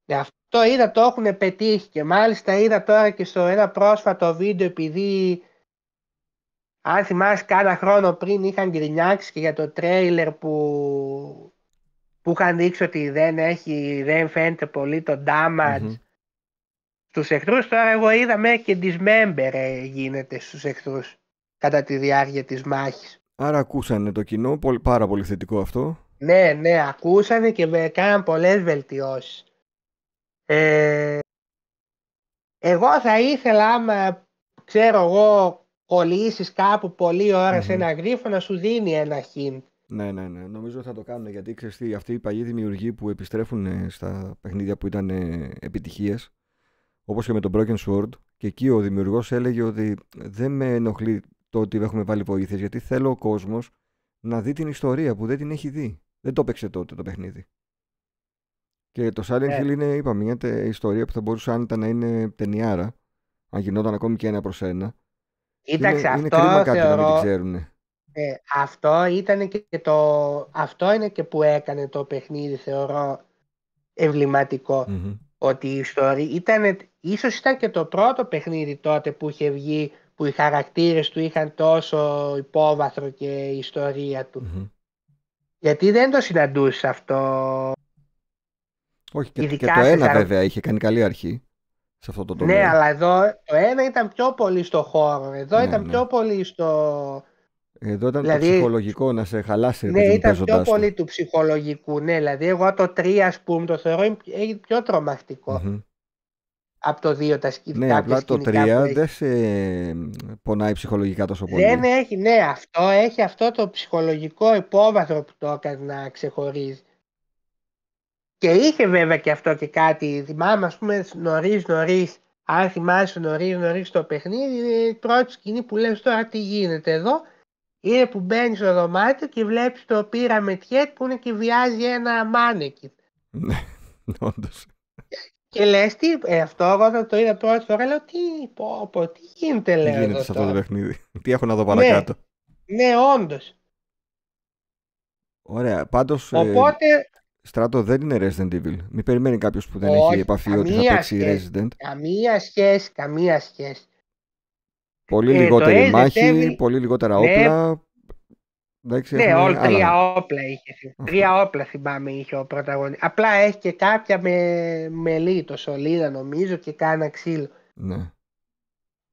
Ε, αυτό είδα το έχουν πετύχει και μάλιστα είδα τώρα και στο ένα πρόσφατο βίντεο επειδή αν θυμάσαι κάνα χρόνο πριν είχαν γκρινιάξει και για το τρέιλερ που, που είχαν δείξει ότι δεν, έχει, δεν φαίνεται πολύ το damage mm-hmm. στους εχθρούς. Τώρα εγώ είδαμε και dismember ε, γίνεται στους εχθρούς κατά τη διάρκεια της μάχης. Άρα ακούσανε το κοινό, πάρα πολύ θετικό αυτό. Ναι, ναι, ακούσανε και με πολλές βελτιώσεις. Ε, εγώ θα ήθελα άμα, ξέρω εγώ, κολλήσεις κάπου πολλή σε ένα γρίφο να σου δίνει ένα χίν. Ναι, ναι, ναι. Νομίζω θα το κάνουν γιατί ξέρεις τι, αυτοί οι παλιοί δημιουργοί που επιστρέφουν ε, στα παιχνίδια που ήταν ε, επιτυχίες, όπως και με τον Broken Sword και εκεί ο δημιουργός έλεγε ότι δεν με ενοχλεί το ότι έχουμε βάλει βοήθεια γιατί θέλω ο κόσμος να δει την ιστορία που δεν την έχει δει. Δεν το έπαιξε τότε το παιχνίδι. Και το Silent ε. Hill είναι, είπαμε, μια ιστορία που θα μπορούσε ήταν να είναι ταινιάρα, αν γινόταν ακόμη και ένα προς ένα. Κοίταξε, είναι, αυτό είναι κρίμα κάποιοι κάτι να μην ξέρουν. Ε, αυτό, ήταν και το... αυτό είναι και που έκανε το παιχνίδι, θεωρώ, Ότι η ιστορία ήταν, ίσως ήταν και το πρώτο παιχνίδι τότε που είχε βγει που οι χαρακτήρες του είχαν τόσο υπόβαθρο και η ιστορία του. Γιατί δεν το συναντούσες αυτό. Όχι, και, το ένα βέβαια είχε κάνει καλή αρχή σε αυτό το ναι, τομέα. Ναι, αλλά εδώ το ένα ήταν πιο πολύ στο χώρο. Εδώ ναι, ήταν ναι. πιο πολύ στο... Εδώ ήταν δηλαδή, το ψυχολογικό να σε χαλάσει. Ναι, ήταν πιο πολύ του ψυχολογικού. Ναι, δηλαδή εγώ το τρία, ας πούμε το θεωρώ πιο τρομακτικο από το 2 τα σκηνικά. Ναι, απλά το 3 δεν σε πονάει ψυχολογικά τόσο πολύ. Δεν έχει, ναι, αυτό έχει αυτό το ψυχολογικό υπόβαθρο που το έκανε να ξεχωρίζει. Και είχε βέβαια και αυτό και κάτι, θυμάμαι ας πούμε νωρίς, νωρίς. αν θυμάσαι νωρίς, νωρίς το παιχνίδι, η πρώτη σκηνή που λες τώρα τι γίνεται εδώ, είναι που μπαίνεις στο δωμάτιο και βλέπεις το πείρα με τιέτ που είναι και βιάζει ένα μάνεκιν. Ναι, όντως. Και λες τι, ε, αυτό εγώ το είδα πρώτη φορά, λέω τι, πω, πω, τι γίνεται, λέω. Τι γίνεται σε αυτό το παιχνίδι, τι έχω να δω ναι, παρακάτω. Ναι, ναι όντως. Ωραία, πάντως. Ε, Οπότε. Ε, στράτο δεν είναι Resident Evil. Μην περιμένει κάποιος που δεν έχει επαφή ότι θα παίξει σχέση, Resident. Καμία σχέση, καμία σχέση. Πολύ ε, λιγότερη μάχη, πολύ λιγότερα ναι. όπλα, Εντάξει, ναι, όλοι τρία όπλα είχε. Τρία όπλα θυμάμαι είχε ο πρωταγωνιστή. Απλά έχει και κάποια με, μελή, το σωλίδα νομίζω και κάνα ξύλο. Ναι.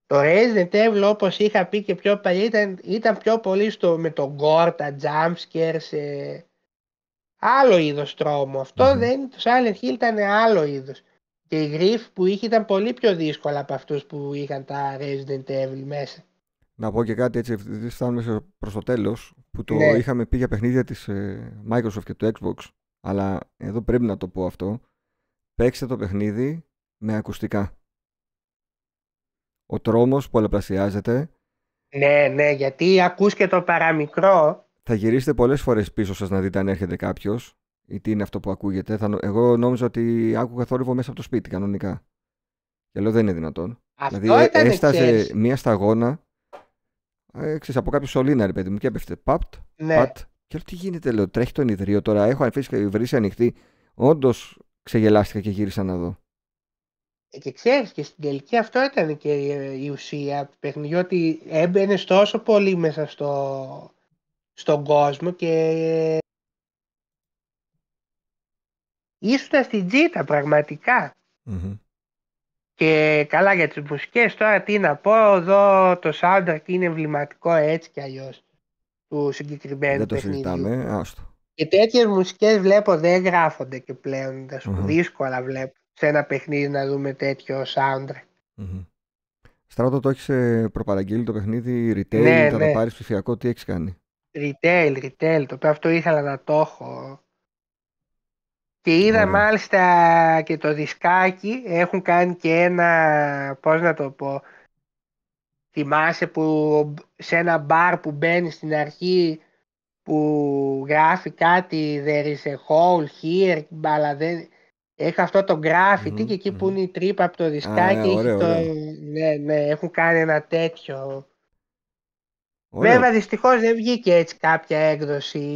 Το Resident Evil όπως είχα πει και πιο παλιά ήταν, ήταν πιο πολύ στο, με τον gore, τα jump άλλο είδος τρόμου. Αυτό mm-hmm. δεν, το Silent Hill ήταν άλλο είδος. Και η Griff που είχε ήταν πολύ πιο δύσκολα από αυτούς που είχαν τα Resident Evil μέσα. Να πω και κάτι έτσι, φτάνουμε προς το τέλος που το ναι. είχαμε πει για παιχνίδια της ε, Microsoft και του Xbox, αλλά εδώ πρέπει να το πω αυτό, παίξτε το παιχνίδι με ακουστικά. Ο τρόμος πολλαπλασιάζεται. Ναι, ναι, γιατί ακούς και το παραμικρό. Θα γυρίσετε πολλές φορές πίσω σας να δείτε αν έρχεται κάποιος ή τι είναι αυτό που ακούγεται. εγώ νόμιζα ότι άκουγα θόρυβο μέσα από το σπίτι κανονικά. Και λέω δεν είναι δυνατόν. Αυτό δηλαδή ε, ήταν έσταζε μία σταγόνα ε, από κάποιο σωλήνα, ρε παιδί μου, και έπεφτε. Παπτ, ναι. Και λέω, τι γίνεται, λέω, τρέχει το ιδρύο τώρα. Έχω αφήσει και βρύση ανοιχτή. Όντως ξεγελάστηκα και γύρισα να δω. Ε, και ξέρεις και στην τελική αυτό ήταν και ε, η ουσία του παιχνιδιού ότι έμπαινε τόσο πολύ μέσα στο, στον κόσμο και ε, ήσουν στην τζίτα και καλά για τις μουσικές, τώρα τι να πω, εδώ το soundtrack είναι εμβληματικό έτσι κι αλλιώς του συγκεκριμένου Δεν το συζητάμε, άστο. Και τέτοιες μουσικέ βλέπω δεν γράφονται και πλέον. τα σου mm-hmm. δύσκολα βλέπω σε ένα παιχνίδι να δούμε τέτοιο soundtrack. Mm-hmm. Στράτο, το έχεις ε, προπαραγγείλει το παιχνίδι retail, ναι, θα ναι. το πάρεις ψηφιακό, τι έχεις κάνει. Retail, retail, το οποίο αυτό ήθελα να το έχω. Και είδα ναι. μάλιστα και το δισκάκι, έχουν κάνει και ένα, πώς να το πω, θυμάσαι που σε ένα μπαρ που μπαίνει στην αρχή που γράφει κάτι there is a hole here, αλλά δεν... Έχει αυτό το γκράφιτι και εκεί που είναι η τρύπα από το δισκάκι. το... Ναι, ναι, έχουν κάνει ένα τέτοιο. Ωραίο. Βέβαια δυστυχώς δεν βγήκε έτσι κάποια έκδοση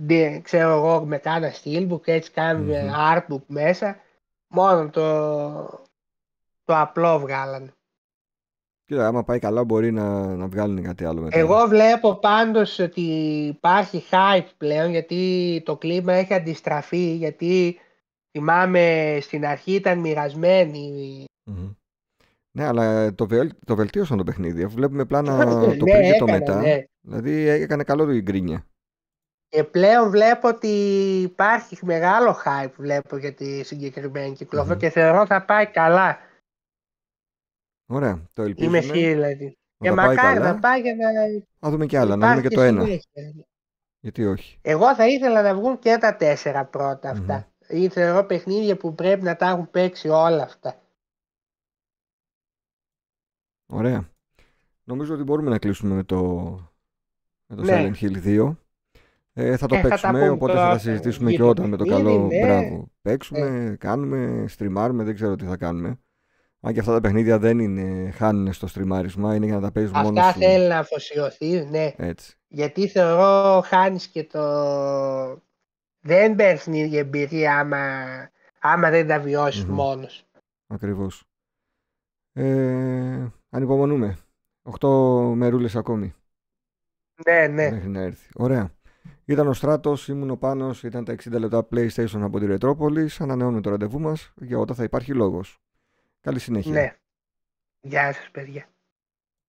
ναι, ξέρω εγώ, με κάνα steelbook, έτσι κάνουμε mm-hmm. artbook μέσα. Μόνο το, το απλό βγάλανε. Κοίτα, άμα πάει καλά μπορεί να, να βγάλουν κάτι άλλο μετά. Εγώ βλέπω πάντως ότι υπάρχει hype πλέον γιατί το κλίμα έχει αντιστραφεί, γιατί θυμάμαι στην αρχή ήταν Ναι, αλλά το, βελ, το βελτίωσαν το παιχνίδι. Βλέπουμε πλάνα ναι, το πριν και το μετά. Ναι. Δηλαδή έκανε καλό το γκρίνια. Και πλέον βλέπω ότι υπάρχει μεγάλο hype βλέπω για τη συγκεκριμένη κυκλοφορία και θεωρώ θα πάει καλά. Ωραία, το ελπίζω. Είμαι σίγουρη δηλαδή. Και μακάρι να πάει για να. Να δούμε και άλλα, να δούμε και το ένα. Γιατί όχι. Εγώ θα ήθελα να βγουν και τα τέσσερα πρώτα Ή θεωρώ παιχνίδια που πρέπει να τα έχουν παίξει όλα αυτά. Ωραία. Νομίζω ότι μπορούμε να κλείσουμε με το, με το ναι. Silent Hill 2. Ε, θα το ε, παίξουμε, οπότε θα τα συζητήσουμε και όταν με το καλό είναι... μπράβο. Παίξουμε, ε. κάνουμε, στριμάρουμε, δεν ξέρω τι θα κάνουμε. Αν και αυτά τα παιχνίδια δεν είναι, χάνουν στο στριμάρισμα, είναι για να τα παίζει μόνος σου. Αυτά θέλει να αφοσιωθεί, ναι. Έτσι. Γιατί θεωρώ χάνεις και το. Δεν παίρνεις η εμπειρία άμα, άμα δεν τα βιωσει mm-hmm. μόνος. Ακριβώς. Ε, ανυπομονούμε. Οχτώ μερούλες ακόμη. Ναι, ναι. Μέχρι να έρθει. Ωραία. Ήταν ο Στράτος, ήμουν ο Πάνος, ήταν τα 60 λεπτά PlayStation από τη Ρετρόπολη. Ανανεώνουμε το ραντεβού μας για όταν θα υπάρχει λόγος. Καλή συνέχεια. Ναι. Γεια σας, παιδιά.